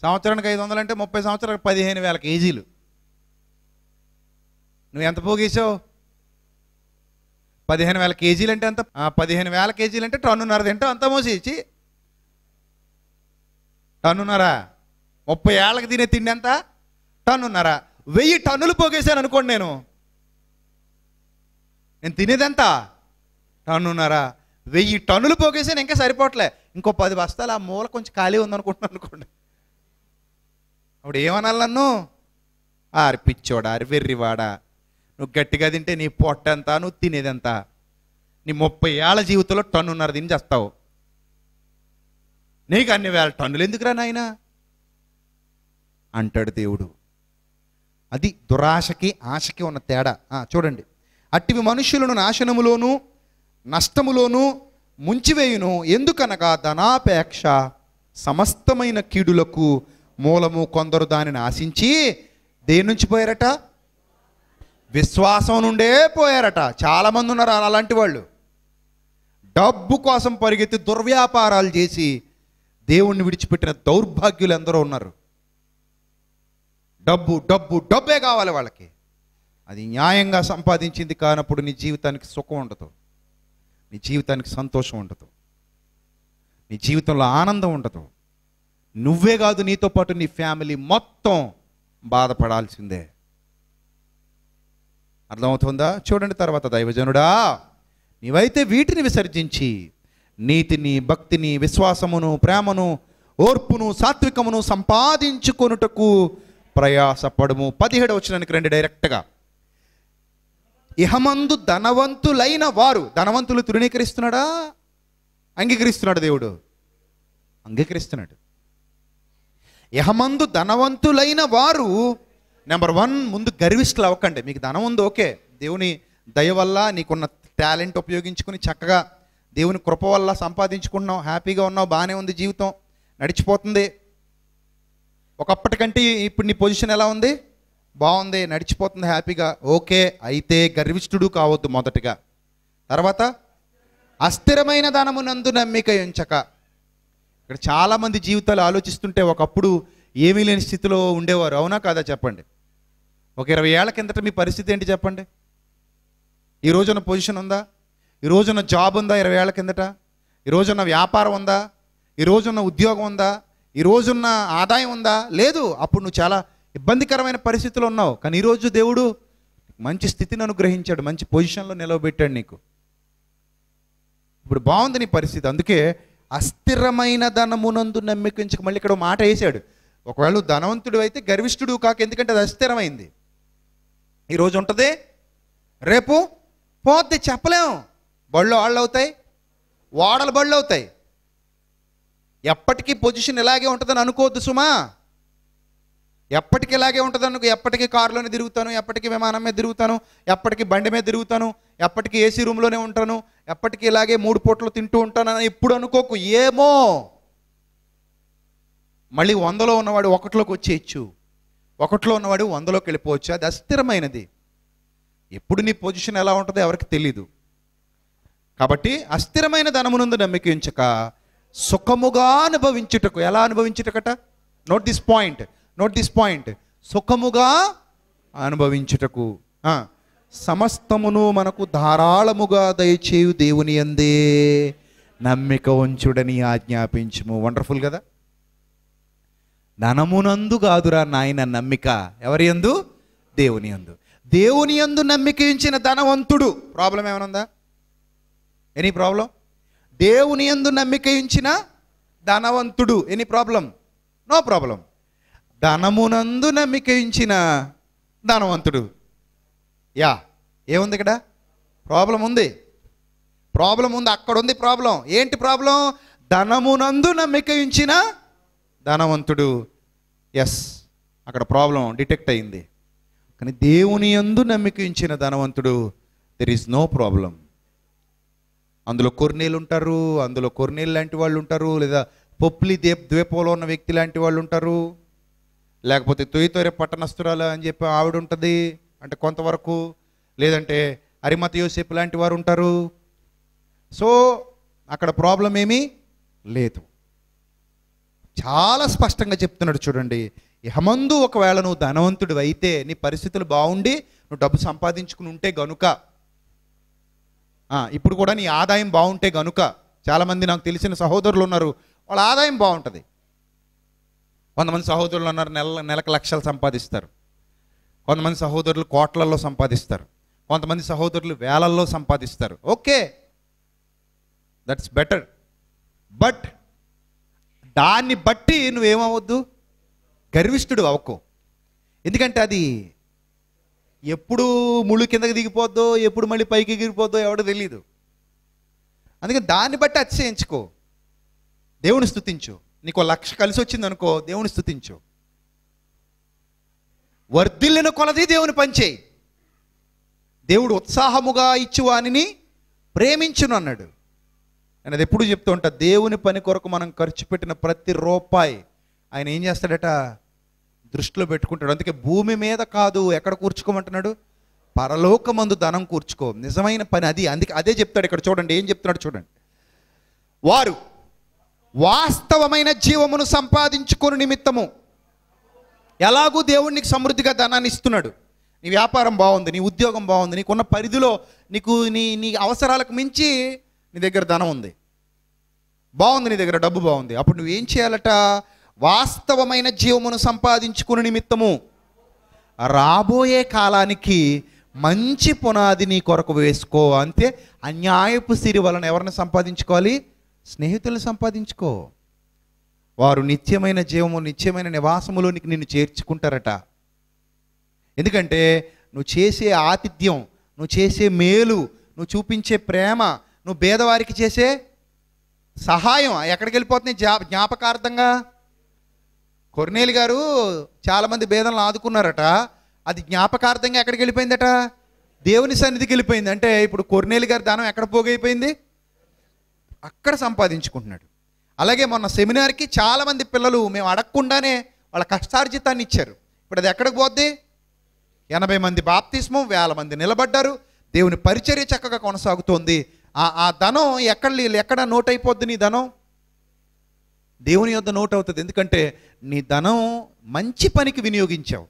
Speaker 1: సంవత్సరానికి ఐదు వందలు అంటే ముప్పై సంవత్సరాలకు పదిహేను వేల కేజీలు నువ్వు ఎంత పోగేసావు పదిహేను వేల కేజీలు అంటే ఎంత పదిహేను వేల కేజీలు అంటే టన్నున్నర తింటావు అంత మోసేసి టన్నున్నర ముప్పై ఏళ్ళకి తినే తిండి ఎంత టన్నున్నర వెయ్యి టన్నులు పోగేశాను అనుకోండి నేను నేను తినేదంతా టన్నున్నర వెయ్యి టన్నులు పోగేసాను ఇంకా సరిపోవట్లే ఇంకో పది బస్తాలు ఆ మూల కొంచెం ఖాళీ ఉందనుకుంటున్నాను అనుకోండి అప్పుడు ఏమనాలి నన్ను ఆరి పిచ్చోడా ఆరి వెర్రివాడా నువ్వు గట్టిగా తింటే నీ పొట్టంత నువ్వు తినేదంత నీ ముప్పై ఏళ్ళ జీవితంలో టన్నున్నర తిని చేస్తావు నీకు అన్ని వేల టన్నులు ఎందుకురా నాయన అంటాడు దేవుడు అది దురాశకి ఆశకి ఉన్న తేడా చూడండి అట్టివి మనుషులను నాశనములోను నష్టములోను ముంచివేయును ఎందుకనగా ధనాపేక్ష సమస్తమైన కీడులకు మూలము కొందరు దానిని ఆశించి దేని నుంచి పోయారట విశ్వాసం నుండే పోయారట చాలామంది ఉన్నారు అలాంటి వాళ్ళు డబ్బు కోసం పరిగెత్తి దుర్వ్యాపారాలు చేసి దేవుణ్ణి విడిచిపెట్టిన దౌర్భాగ్యులు ఎందరో ఉన్నారు డబ్బు డబ్బు డబ్బే కావాలి వాళ్ళకి అది న్యాయంగా సంపాదించింది కానప్పుడు నీ జీవితానికి సుఖం ఉండదు నీ జీవితానికి సంతోషం ఉండదు నీ జీవితంలో ఆనందం ఉండదు నువ్వే కాదు నీతో పాటు నీ ఫ్యామిలీ మొత్తం బాధపడాల్సిందే అర్థమవుతుందా చూడండి తర్వాత దైవజనుడా నీవైతే వీటిని విసర్జించి నీతిని భక్తిని విశ్వాసమును ప్రేమను ఓర్పును సాత్వికమును సంపాదించుకొనుటకు ప్రయాసపడము పదిహేడు వచ్చినానికి రెండు డైరెక్ట్గా ఇహమందు ధనవంతులైన వారు ధనవంతులు తృణీకరిస్తున్నాడా అంగీకరిస్తున్నాడు దేవుడు అంగీకరిస్తున్నాడు యహమందు ధనవంతులైన వారు నెంబర్ వన్ ముందు గర్విస్తులు అవ్వకండి మీకు ధనం ఉంది ఓకే దేవుని దయ వల్ల నీకున్న టాలెంట్ ఉపయోగించుకుని చక్కగా దేవుని కృప వల్ల సంపాదించుకున్నావు హ్యాపీగా ఉన్నావు బాగానే ఉంది జీవితం నడిచిపోతుంది ఒకప్పటికంటే ఇప్పుడు నీ పొజిషన్ ఎలా ఉంది బాగుంది నడిచిపోతుంది హ్యాపీగా ఓకే అయితే గర్విష్ఠుడు కావద్దు మొదటగా తర్వాత అస్థిరమైన ధనమునందు నమ్మిక ఎంచక ఇక్కడ చాలామంది జీవితాలు ఆలోచిస్తుంటే ఒకప్పుడు ఏమీ లేని స్థితిలో ఉండేవారు అవునా కాదా చెప్పండి ఒక ఇరవై ఏళ్ల కిందట మీ పరిస్థితి ఏంటి చెప్పండి ఈ రోజున పొజిషన్ ఉందా ఈ జాబ్ ఉందా ఇరవై ఏళ్ల కిందట ఈ వ్యాపారం ఉందా ఈ ఉద్యోగం ఉందా ఈ రోజున్న ఆదాయం ఉందా లేదు అప్పుడు నువ్వు చాలా ఇబ్బందికరమైన పరిస్థితులు ఉన్నావు కానీ ఈరోజు దేవుడు మంచి స్థితిని అనుగ్రహించాడు మంచి పొజిషన్లో నిలవబెట్టాడు నీకు ఇప్పుడు బాగుంది నీ పరిస్థితి అందుకే అస్థిరమైన ధనమునందు నమ్మికించక మళ్ళీ ఇక్కడ మాట వేశాడు ఒకవేళ ధనవంతుడు అయితే గర్విష్ఠుడు కాక ఎందుకంటే అది అస్థిరమైంది ఈరోజు ఉంటుంది రేపు పోద్ది చెప్పలేము బళ్ళు వాళ్ళు అవుతాయి ఓడలు బళ్ళు అవుతాయి ఎప్పటికీ పొజిషన్ ఇలాగే ఉంటుందని అనుకోవద్దు సుమా ఎప్పటికీ ఇలాగే ఉంటుంది అనుకు ఎప్పటికీ కారులోనే తిరుగుతాను ఎప్పటికీ విమానం మీద తిరుగుతాను ఎప్పటికీ బండి మీద తిరుగుతాను ఎప్పటికీ ఏసీ రూమ్లోనే ఉంటాను ఎప్పటికీ ఇలాగే మూడు పూటలు తింటూ ఉంటాను అని ఇప్పుడు అనుకోకు ఏమో మళ్ళీ వందలో ఉన్నవాడు ఒకటిలోకి వచ్చేయచ్చు ఒకటిలో ఉన్నవాడు వందలోకి వెళ్ళిపోవచ్చు అది అస్థిరమైనది ఎప్పుడు నీ పొజిషన్ ఎలా ఉంటుందో ఎవరికి తెలీదు కాబట్టి అస్థిరమైన ధనమునందు నమ్మిక ఉంచక సుఖముగా అనుభవించుటకు ఎలా అనుభవించుటకట note this point note this point సుఖముగా అనుభవించుటకు సమస్తమును మనకు ధారాళముగా దయచేయు దేవుని అందే నమ్మిక ఉంచుడని ఆజ్ఞాపించుము వండర్ఫుల్ కదా ధనమునందు కాదురా నాయన నమ్మిక ఎవరి అందు దేవుని అందు దేవుని అందు నమ్మిక ఉంచిన ధనవంతుడు ప్రాబ్లం ఏమైనా ఎనీ ప్రాబ్లం దేవుని ఎందు నమ్మిక ఉంచిన ధనవంతుడు ఎనీ ప్రాబ్లం నో ప్రాబ్లం ధనమునందు నమ్మిక ఇచ్చిన ధనవంతుడు యా ఏముంది ఇక్కడ ప్రాబ్లం ఉంది ప్రాబ్లం ఉంది అక్కడ ఉంది ప్రాబ్లం ఏంటి ప్రాబ్లం ధనమునందు నమ్మిక ఇచ్చిన ధనవంతుడు ఎస్ అక్కడ ప్రాబ్లం డిటెక్ట్ అయింది కానీ దేవుని ఎందు నమ్మిక ఇచ్చిన ధనవంతుడు దెర్ ఈజ్ నో ప్రాబ్లం అందులో కొర్నీలు ఉంటారు అందులో కొర్నీలు లాంటి వాళ్ళు ఉంటారు లేదా పొప్లి దీప్ ద్వీపంలో ఉన్న వ్యక్తి లాంటి వాళ్ళు ఉంటారు లేకపోతే తొయ్యితోరే పట్టణస్తురాలు అని చెప్పి ఆవిడ ఉంటుంది అంటే కొంతవరకు లేదంటే అరిమత యోసేపు లాంటి వారు ఉంటారు సో అక్కడ ప్రాబ్లం ఏమీ లేదు చాలా స్పష్టంగా చెప్తున్నాడు చూడండి యహమందు ఒకవేళ నువ్వు ధనవంతుడు అయితే నీ పరిస్థితులు బాగుండి నువ్వు డబ్బు సంపాదించుకుని ఉంటే గనుక ఇప్పుడు కూడా నీ ఆదాయం బాగుంటే గనుక చాలామంది నాకు తెలిసిన సహోదరులు ఉన్నారు వాళ్ళ ఆదాయం బాగుంటుంది కొంతమంది సహోదరులు ఉన్నారు నెల నెలకు లక్షలు సంపాదిస్తారు కొంతమంది సహోదరులు కోట్లల్లో సంపాదిస్తారు కొంతమంది సహోదరులు వేలల్లో సంపాదిస్తారు ఓకే దట్స్ బెటర్ బట్ దాన్ని బట్టి నువ్వేమవద్దు గర్విష్ఠుడు అవ్వకు ఎందుకంటే అది ఎప్పుడు ముళ్ళు కిందకి దిగిపోద్దో ఎప్పుడు మళ్ళీ పైకి ఎగిరిపోద్దో ఎవడో తెలియదు అందుకని దాన్ని బట్టి అతిశయించుకో దేవుని స్థుతించు నీకు లక్ష కలిసి వచ్చింది అనుకో దేవుని స్థుతించు వర్ధిల్లిన కొలది దేవుని పంచే దేవుడు ఉత్సాహముగా ఇచ్చువానిని ప్రేమించును అన్నాడు నేను అది ఎప్పుడు చెప్తూ ఉంటా దేవుని పని కొరకు మనం ఖర్చు పెట్టిన ప్రతి రూపాయి ఆయన ఏం చేస్తాడట దృష్టిలో పెట్టుకుంటాడు అందుకే భూమి మీద కాదు ఎక్కడ కూర్చుకోమంటున్నాడు పరలోకమందు ధనం కూర్చుకో నిజమైన పని అది అందుకే అదే చెప్తాడు ఇక్కడ చూడండి ఏం చెప్తున్నాడు చూడండి వారు వాస్తవమైన జీవమును సంపాదించుకుని నిమిత్తము ఎలాగూ దేవుడికి సమృద్ధిగా ధనాన్ని ఇస్తున్నాడు నీ వ్యాపారం బాగుంది నీ ఉద్యోగం బాగుంది నీకున్న పరిధిలో నీకు నీ నీ అవసరాలకు మించి నీ దగ్గర ధనం ఉంది బాగుంది నీ దగ్గర డబ్బు బాగుంది అప్పుడు నువ్వేం చేయాలట వాస్తవమైన జీవమును సంపాదించుకుని నిమిత్తము రాబోయే కాలానికి మంచి పునాది నీ కొరకు వేసుకో అంతే అన్యాయపు సిరి వలన ఎవరిని సంపాదించుకోవాలి స్నేహితులు సంపాదించుకో వారు నిత్యమైన జీవము నిత్యమైన నివాసములోనికి నిన్ను చేర్చుకుంటారట ఎందుకంటే నువ్వు చేసే ఆతిథ్యం నువ్వు చేసే మేలు నువ్వు చూపించే ప్రేమ నువ్వు భేదవారికి చేసే సహాయం ఎక్కడికి వెళ్ళిపోతుంది జ్ఞా జ్ఞాపకార్థంగా కొర్నేలు గారు చాలామంది భేదలను ఆదుకున్నారట అది జ్ఞాపకార్థంగా ఎక్కడికి వెళ్ళిపోయిందట దేవుని సన్నిధికి వెళ్ళిపోయింది అంటే ఇప్పుడు కొర్నేలు గారి దానం ఎక్కడ పోగైపోయింది అక్కడ సంపాదించుకుంటున్నాడు అలాగే మొన్న సెమినార్కి చాలామంది పిల్లలు మేము అడగకుండానే వాళ్ళ కష్టార్జితాన్ని ఇచ్చారు ఇప్పుడు అది ఎక్కడికి పోద్ది ఎనభై మంది బాప్తిస్మం వేల మంది నిలబడ్డారు దేవుని పరిచర్య చక్కగా కొనసాగుతోంది ఆ ఆ ధనం ఎక్కడ ఎక్కడ నోట్ అయిపోద్ది నీ ధనం దేవుని యొద్ నోట్ అవుతుంది ఎందుకంటే నీ ధనం మంచి పనికి వినియోగించావు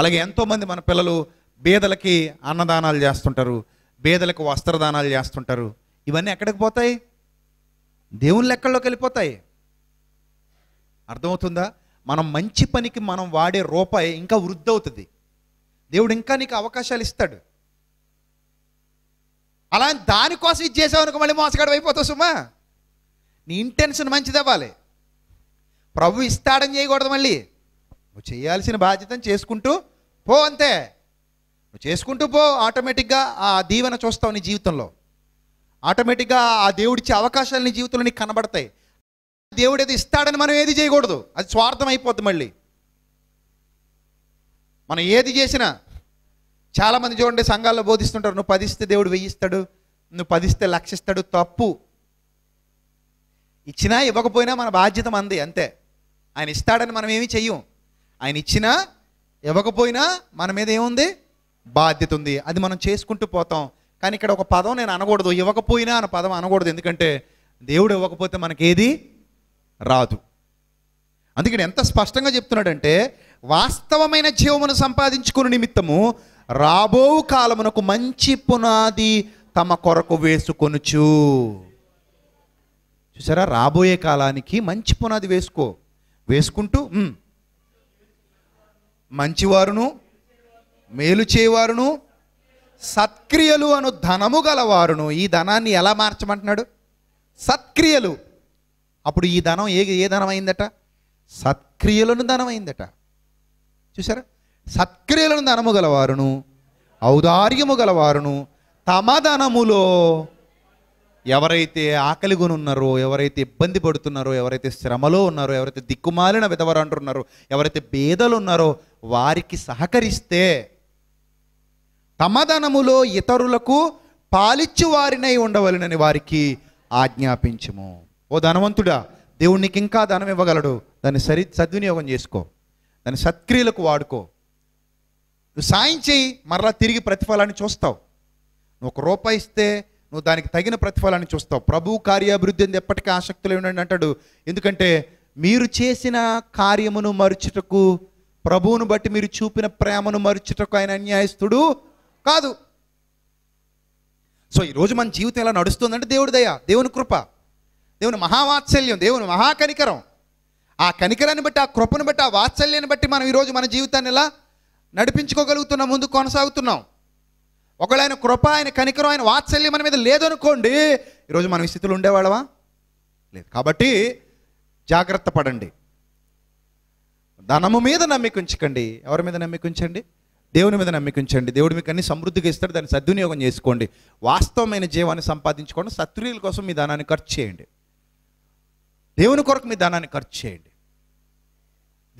Speaker 1: అలాగే ఎంతోమంది మన పిల్లలు బేదలకి అన్నదానాలు చేస్తుంటారు బేదలకు వస్త్రదానాలు చేస్తుంటారు ఇవన్నీ ఎక్కడికి పోతాయి దేవుని లెక్కల్లోకి వెళ్ళిపోతాయి అర్థమవుతుందా మనం మంచి పనికి మనం వాడే రూపాయి ఇంకా వృద్ధి అవుతుంది దేవుడు ఇంకా నీకు అవకాశాలు ఇస్తాడు అలా దానికోసం ఇది చేసావునుకో మళ్ళీ మోసగాడు అయిపోతావు సుమా నీ ఇంటెన్షన్ మంచిది అవ్వాలి ప్రభు ఇస్తాడని చేయకూడదు మళ్ళీ నువ్వు చేయాల్సిన బాధ్యతను చేసుకుంటూ పో అంతే నువ్వు చేసుకుంటూ పో ఆటోమేటిక్గా ఆ దీవెన చూస్తావు నీ జీవితంలో ఆటోమేటిక్గా ఆ దేవుడిచ్చే అవకాశాలు నీ జీవితంలో నీకు కనబడతాయి దేవుడు ఏదో ఇస్తాడని మనం ఏది చేయకూడదు అది స్వార్థం అయిపోద్ది మళ్ళీ మనం ఏది చేసినా చాలామంది చూడండి సంఘాల్లో బోధిస్తుంటారు నువ్వు పదిస్తే దేవుడు వెయ్యిస్తాడు నువ్వు పదిస్తే లక్షిస్తాడు తప్పు ఇచ్చినా ఇవ్వకపోయినా మన బాధ్యత మంది అంతే ఆయన ఇస్తాడని మనం ఏమీ చెయ్యం ఆయన ఇచ్చినా ఇవ్వకపోయినా మన మీద ఏముంది బాధ్యత ఉంది అది మనం చేసుకుంటూ పోతాం కానీ ఇక్కడ ఒక పదం నేను అనకూడదు ఇవ్వకపోయినా అన్న పదం అనకూడదు ఎందుకంటే దేవుడు ఇవ్వకపోతే మనకేది రాదు అందుకని ఎంత స్పష్టంగా చెప్తున్నాడంటే వాస్తవమైన జీవమును సంపాదించుకుని నిమిత్తము రాబో కాలమునకు మంచి పునాది తమ కొరకు వేసుకొనుచు చూసారా రాబోయే కాలానికి మంచి పునాది వేసుకో వేసుకుంటూ మంచివారును మేలు చేయవారును సత్క్రియలు అను ధనము గలవారును ఈ ధనాన్ని ఎలా మార్చమంటున్నాడు సత్క్రియలు అప్పుడు ఈ ధనం ఏ ఏ ధనం అయిందట సత్క్రియలను ధనం అయిందట చూసారా సత్క్రియలను ధనము గలవారును ఔదార్యము గలవారును తమ ధనములో ఎవరైతే ఆకలిగునున్నారో ఎవరైతే ఇబ్బంది పడుతున్నారో ఎవరైతే శ్రమలో ఉన్నారో ఎవరైతే దిక్కుమాలిన విధవరంటున్నారో ఎవరైతే బేదలు ఉన్నారో వారికి సహకరిస్తే తమదనములో ఇతరులకు పాలిచ్చు వారినై ఉండవలనని వారికి ఆజ్ఞాపించము ఓ ధనవంతుడా దేవునికి ఇంకా ధనం ఇవ్వగలడు దాన్ని సరి సద్వినియోగం చేసుకో దాన్ని సత్క్రియలకు వాడుకో నువ్వు సాయం చేయి మరలా తిరిగి ప్రతిఫలాన్ని చూస్తావు నువ్వు ఒక రూపాయి ఇస్తే నువ్వు దానికి తగిన ప్రతిఫలాన్ని చూస్తావు ప్రభు కార్యాభివృద్ధి అంది ఎప్పటికీ ఆసక్తులు ఉండండి అంటాడు ఎందుకంటే మీరు చేసిన కార్యమును మరుచుటకు ప్రభువును బట్టి మీరు చూపిన ప్రేమను మరుచుటకు ఆయన అన్యాయస్తుడు కాదు సో ఈరోజు మన జీవితం ఎలా నడుస్తుందంటే దేవుడి దయ దేవుని కృప దేవుని మహావాత్సల్యం దేవుని మహాకనికరం ఆ కనికరాన్ని బట్టి ఆ కృపను బట్టి ఆ వాత్సల్యాన్ని బట్టి మనం ఈరోజు మన జీవితాన్ని ఎలా నడిపించుకోగలుగుతున్నాం ముందు కొనసాగుతున్నాం ఒకవేళ ఆయన కృప ఆయన కనికరం ఆయన వాత్సల్యం మన మీద లేదనుకోండి ఈరోజు మనం ఈ స్థితిలో ఉండేవాళ్ళవా లేదు కాబట్టి జాగ్రత్త పడండి ధనము మీద నమ్మిక ఎవరి మీద నమ్మికుంచండి ఉంచండి దేవుని మీద నమ్మకించండి దేవుడు మీకు అన్ని సమృద్ధిగా ఇస్తాడు దాన్ని సద్వినియోగం చేసుకోండి వాస్తవమైన జీవాన్ని సంపాదించుకోండి సత్రియుల కోసం మీ ధనాన్ని ఖర్చు చేయండి దేవుని కొరకు మీ ధనాన్ని ఖర్చు చేయండి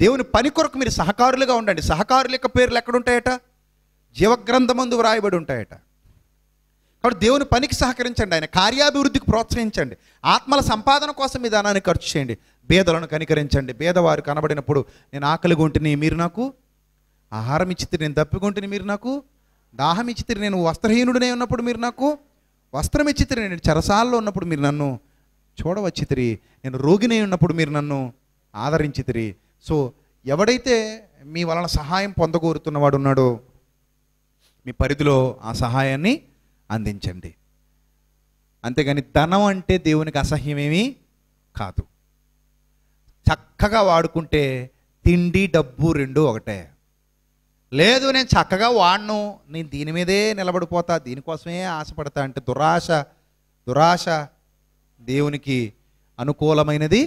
Speaker 1: దేవుని పని కొరకు మీరు సహకారులుగా ఉండండి సహకారుల యొక్క పేర్లు ఎక్కడుంటాయట జీవగ్రంథమందు వ్రాయబడి ఉంటాయట కాబట్టి దేవుని పనికి సహకరించండి ఆయన కార్యాభివృద్ధికి ప్రోత్సహించండి ఆత్మల సంపాదన కోసం మీ ధనాన్ని ఖర్చు చేయండి భేదలను కనికరించండి భేదవారు కనబడినప్పుడు నేను ఆకలిగా ఉంటుని మీరు నాకు ఆహారం ఇచ్చితే నేను తప్పుకుంటేనే మీరు నాకు దాహం ఇచ్చితే నేను వస్త్రహీనుడనే ఉన్నప్పుడు మీరు నాకు వస్త్రం ఇచ్చితే నేను చరసాల్లో ఉన్నప్పుడు మీరు నన్ను తిరిగి నేను రోగినే ఉన్నప్పుడు మీరు నన్ను తిరిగి సో ఎవడైతే మీ వలన సహాయం పొందగోరుతున్నవాడు ఉన్నాడో మీ పరిధిలో ఆ సహాయాన్ని అందించండి అంతేగాని ధనం అంటే దేవునికి అసహ్యమేమీ కాదు చక్కగా వాడుకుంటే తిండి డబ్బు రెండు ఒకటే లేదు నేను చక్కగా వాడను నేను దీని మీదే నిలబడిపోతా దీనికోసమే ఆశపడతా అంటే దురాశ దురాశ దేవునికి అనుకూలమైనది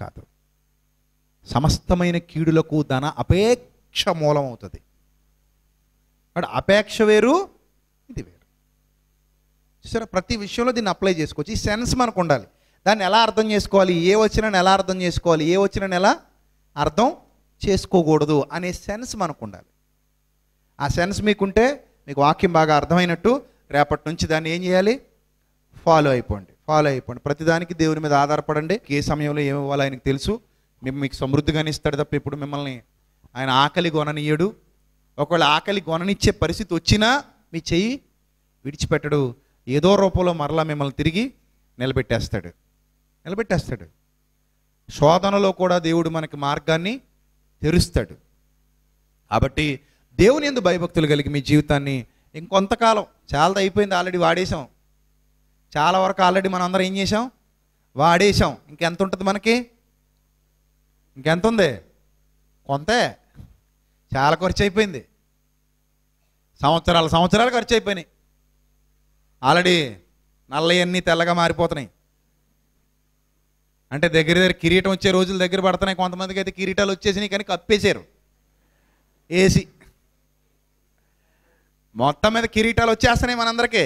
Speaker 1: కాదు సమస్తమైన కీడులకు ధన అపేక్ష మూలం అవుతుంది అక్కడ అపేక్ష వేరు ఇది వేరు సరే ప్రతి విషయంలో దీన్ని అప్లై చేసుకోవచ్చు ఈ సెన్స్ మనకు ఉండాలి దాన్ని ఎలా అర్థం చేసుకోవాలి ఏ వచ్చినా ఎలా అర్థం చేసుకోవాలి ఏ వచ్చినా ఎలా అర్థం చేసుకోకూడదు అనే సెన్స్ మనకు ఉండాలి ఆ సెన్స్ మీకుంటే మీకు వాక్యం బాగా అర్థమైనట్టు రేపటి నుంచి దాన్ని ఏం చేయాలి ఫాలో అయిపోండి ఫాలో అయిపోండి ప్రతిదానికి దేవుని మీద ఆధారపడండి ఏ సమయంలో ఏమి ఇవ్వాలో ఆయనకు తెలుసు మేము మీకు సమృద్ధిగానే ఇస్తాడు తప్ప ఇప్పుడు మిమ్మల్ని ఆయన ఆకలి గొననీయడు ఒకవేళ ఆకలి గొననిచ్చే పరిస్థితి వచ్చినా మీ చెయ్యి విడిచిపెట్టడు ఏదో రూపంలో మరలా మిమ్మల్ని తిరిగి నిలబెట్టేస్తాడు నిలబెట్టేస్తాడు శోధనలో కూడా దేవుడు మనకి మార్గాన్ని తెరుస్తాడు కాబట్టి దేవుని ఎందు భయభక్తులు కలిగి మీ జీవితాన్ని ఇంకొంతకాలం చాలా అయిపోయింది ఆల్రెడీ వాడేసాం చాలా వరకు ఆల్రెడీ మనం అందరం ఏం చేసాం వాడేసాం ఇంకెంత ఉంటుంది మనకి ఇంకెంత ఉంది కొంత చాలా ఖర్చు అయిపోయింది సంవత్సరాలు సంవత్సరాలు ఖర్చు అయిపోయినాయి ఆల్రెడీ నల్లయన్నీ తెల్లగా మారిపోతున్నాయి అంటే దగ్గర దగ్గర కిరీటం వచ్చే రోజులు దగ్గర పడుతున్నాయి కొంతమందికి అయితే కిరీటాలు వచ్చేసినాయి కానీ కప్పేశారు ఏసీ మొత్తం మీద కిరీటాలు వచ్చేస్తున్నాయి మనందరికీ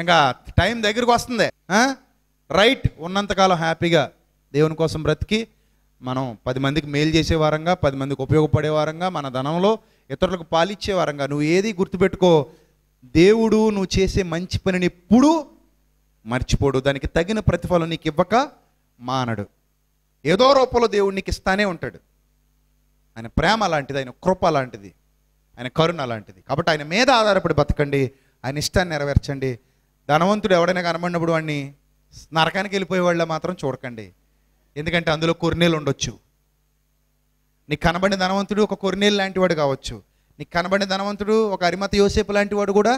Speaker 1: ఇంకా టైం దగ్గరికి వస్తుంది రైట్ ఉన్నంతకాలం హ్యాపీగా దేవుని కోసం బ్రతికి మనం పది మందికి మేలు చేసే వారంగా పది మందికి ఉపయోగపడే వారంగా మన ధనంలో ఇతరులకు పాలిచ్చే వారంగా నువ్వు ఏది గుర్తుపెట్టుకో దేవుడు నువ్వు చేసే మంచి పనిని ఎప్పుడూ మర్చిపోడు దానికి తగిన ప్రతిఫలం నీకు ఇవ్వక మానడు ఏదో రూపంలో దేవుడు నీకు ఇస్తానే ఉంటాడు ఆయన ప్రేమ అలాంటిది ఆయన కృప అలాంటిది ఆయన కరుణ అలాంటిది కాబట్టి ఆయన మీద ఆధారపడి బతకండి ఆయన ఇష్టాన్ని నెరవేర్చండి ధనవంతుడు ఎవడైనా కనబడినప్పుడు వాడిని నరకానికి వెళ్ళిపోయే వాళ్ళ మాత్రం చూడకండి ఎందుకంటే అందులో కొరినీళ్ళు ఉండొచ్చు నీకు కనబడిన ధనవంతుడు ఒక కొరినీళ్ళు లాంటి వాడు కావచ్చు నీకు కనబడిన ధనవంతుడు ఒక అరిమత యోసేపు లాంటి వాడు కూడా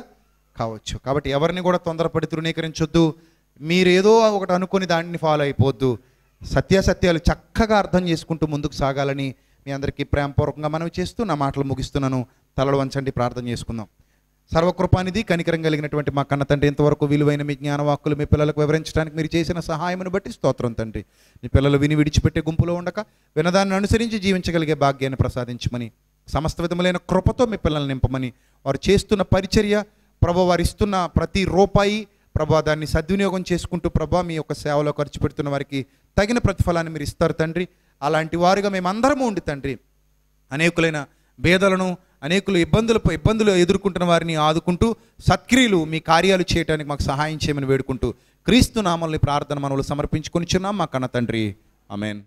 Speaker 1: కావచ్చు కాబట్టి ఎవరిని కూడా తొందరపడి తృణీకరించొద్దు ఏదో ఒకటి అనుకుని దాన్ని ఫాలో అయిపోద్దు సత్యాసత్యాలు చక్కగా అర్థం చేసుకుంటూ ముందుకు సాగాలని మీ అందరికీ ప్రేమపూర్వకంగా మనవి చేస్తూ నా మాటలు ముగిస్తున్నాను తలలు వంచండి ప్రార్థన చేసుకుందాం సర్వకృపానిది కనికరం కలిగినటువంటి మా కన్న తండ్రి ఇంతవరకు విలువైన మీ జ్ఞానవాక్కులు మీ పిల్లలకు వివరించడానికి మీరు చేసిన సహాయమును బట్టి స్తోత్రం తండ్రి మీ పిల్లలు విని విడిచిపెట్టే గుంపులో ఉండక వినదాన్ని అనుసరించి జీవించగలిగే భాగ్యాన్ని ప్రసాదించమని సమస్త విధములైన కృపతో మీ పిల్లల్ని నింపమని వారు చేస్తున్న పరిచర్య ప్రభు వారు ఇస్తున్న ప్రతి రూపాయి ప్రభా దాన్ని సద్వినియోగం చేసుకుంటూ ప్రభా మీ యొక్క సేవలో ఖర్చు పెడుతున్న వారికి తగిన ప్రతిఫలాన్ని మీరు ఇస్తారు తండ్రి అలాంటి వారుగా మేమందరము ఉండి తండ్రి అనేకులైన భేదలను అనేకులు ఇబ్బందులు ఇబ్బందులు ఎదుర్కొంటున్న వారిని ఆదుకుంటూ సత్క్రియలు మీ కార్యాలు చేయడానికి మాకు సహాయం చేయమని వేడుకుంటూ క్రీస్తు నామల్ని ప్రార్థన మనవులు సమర్పించుకొని చున్నాం మా కన్న తండ్రి అమెన్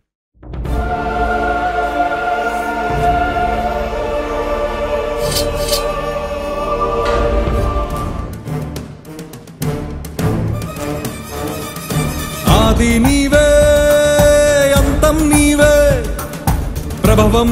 Speaker 2: అంతం ప్రభవం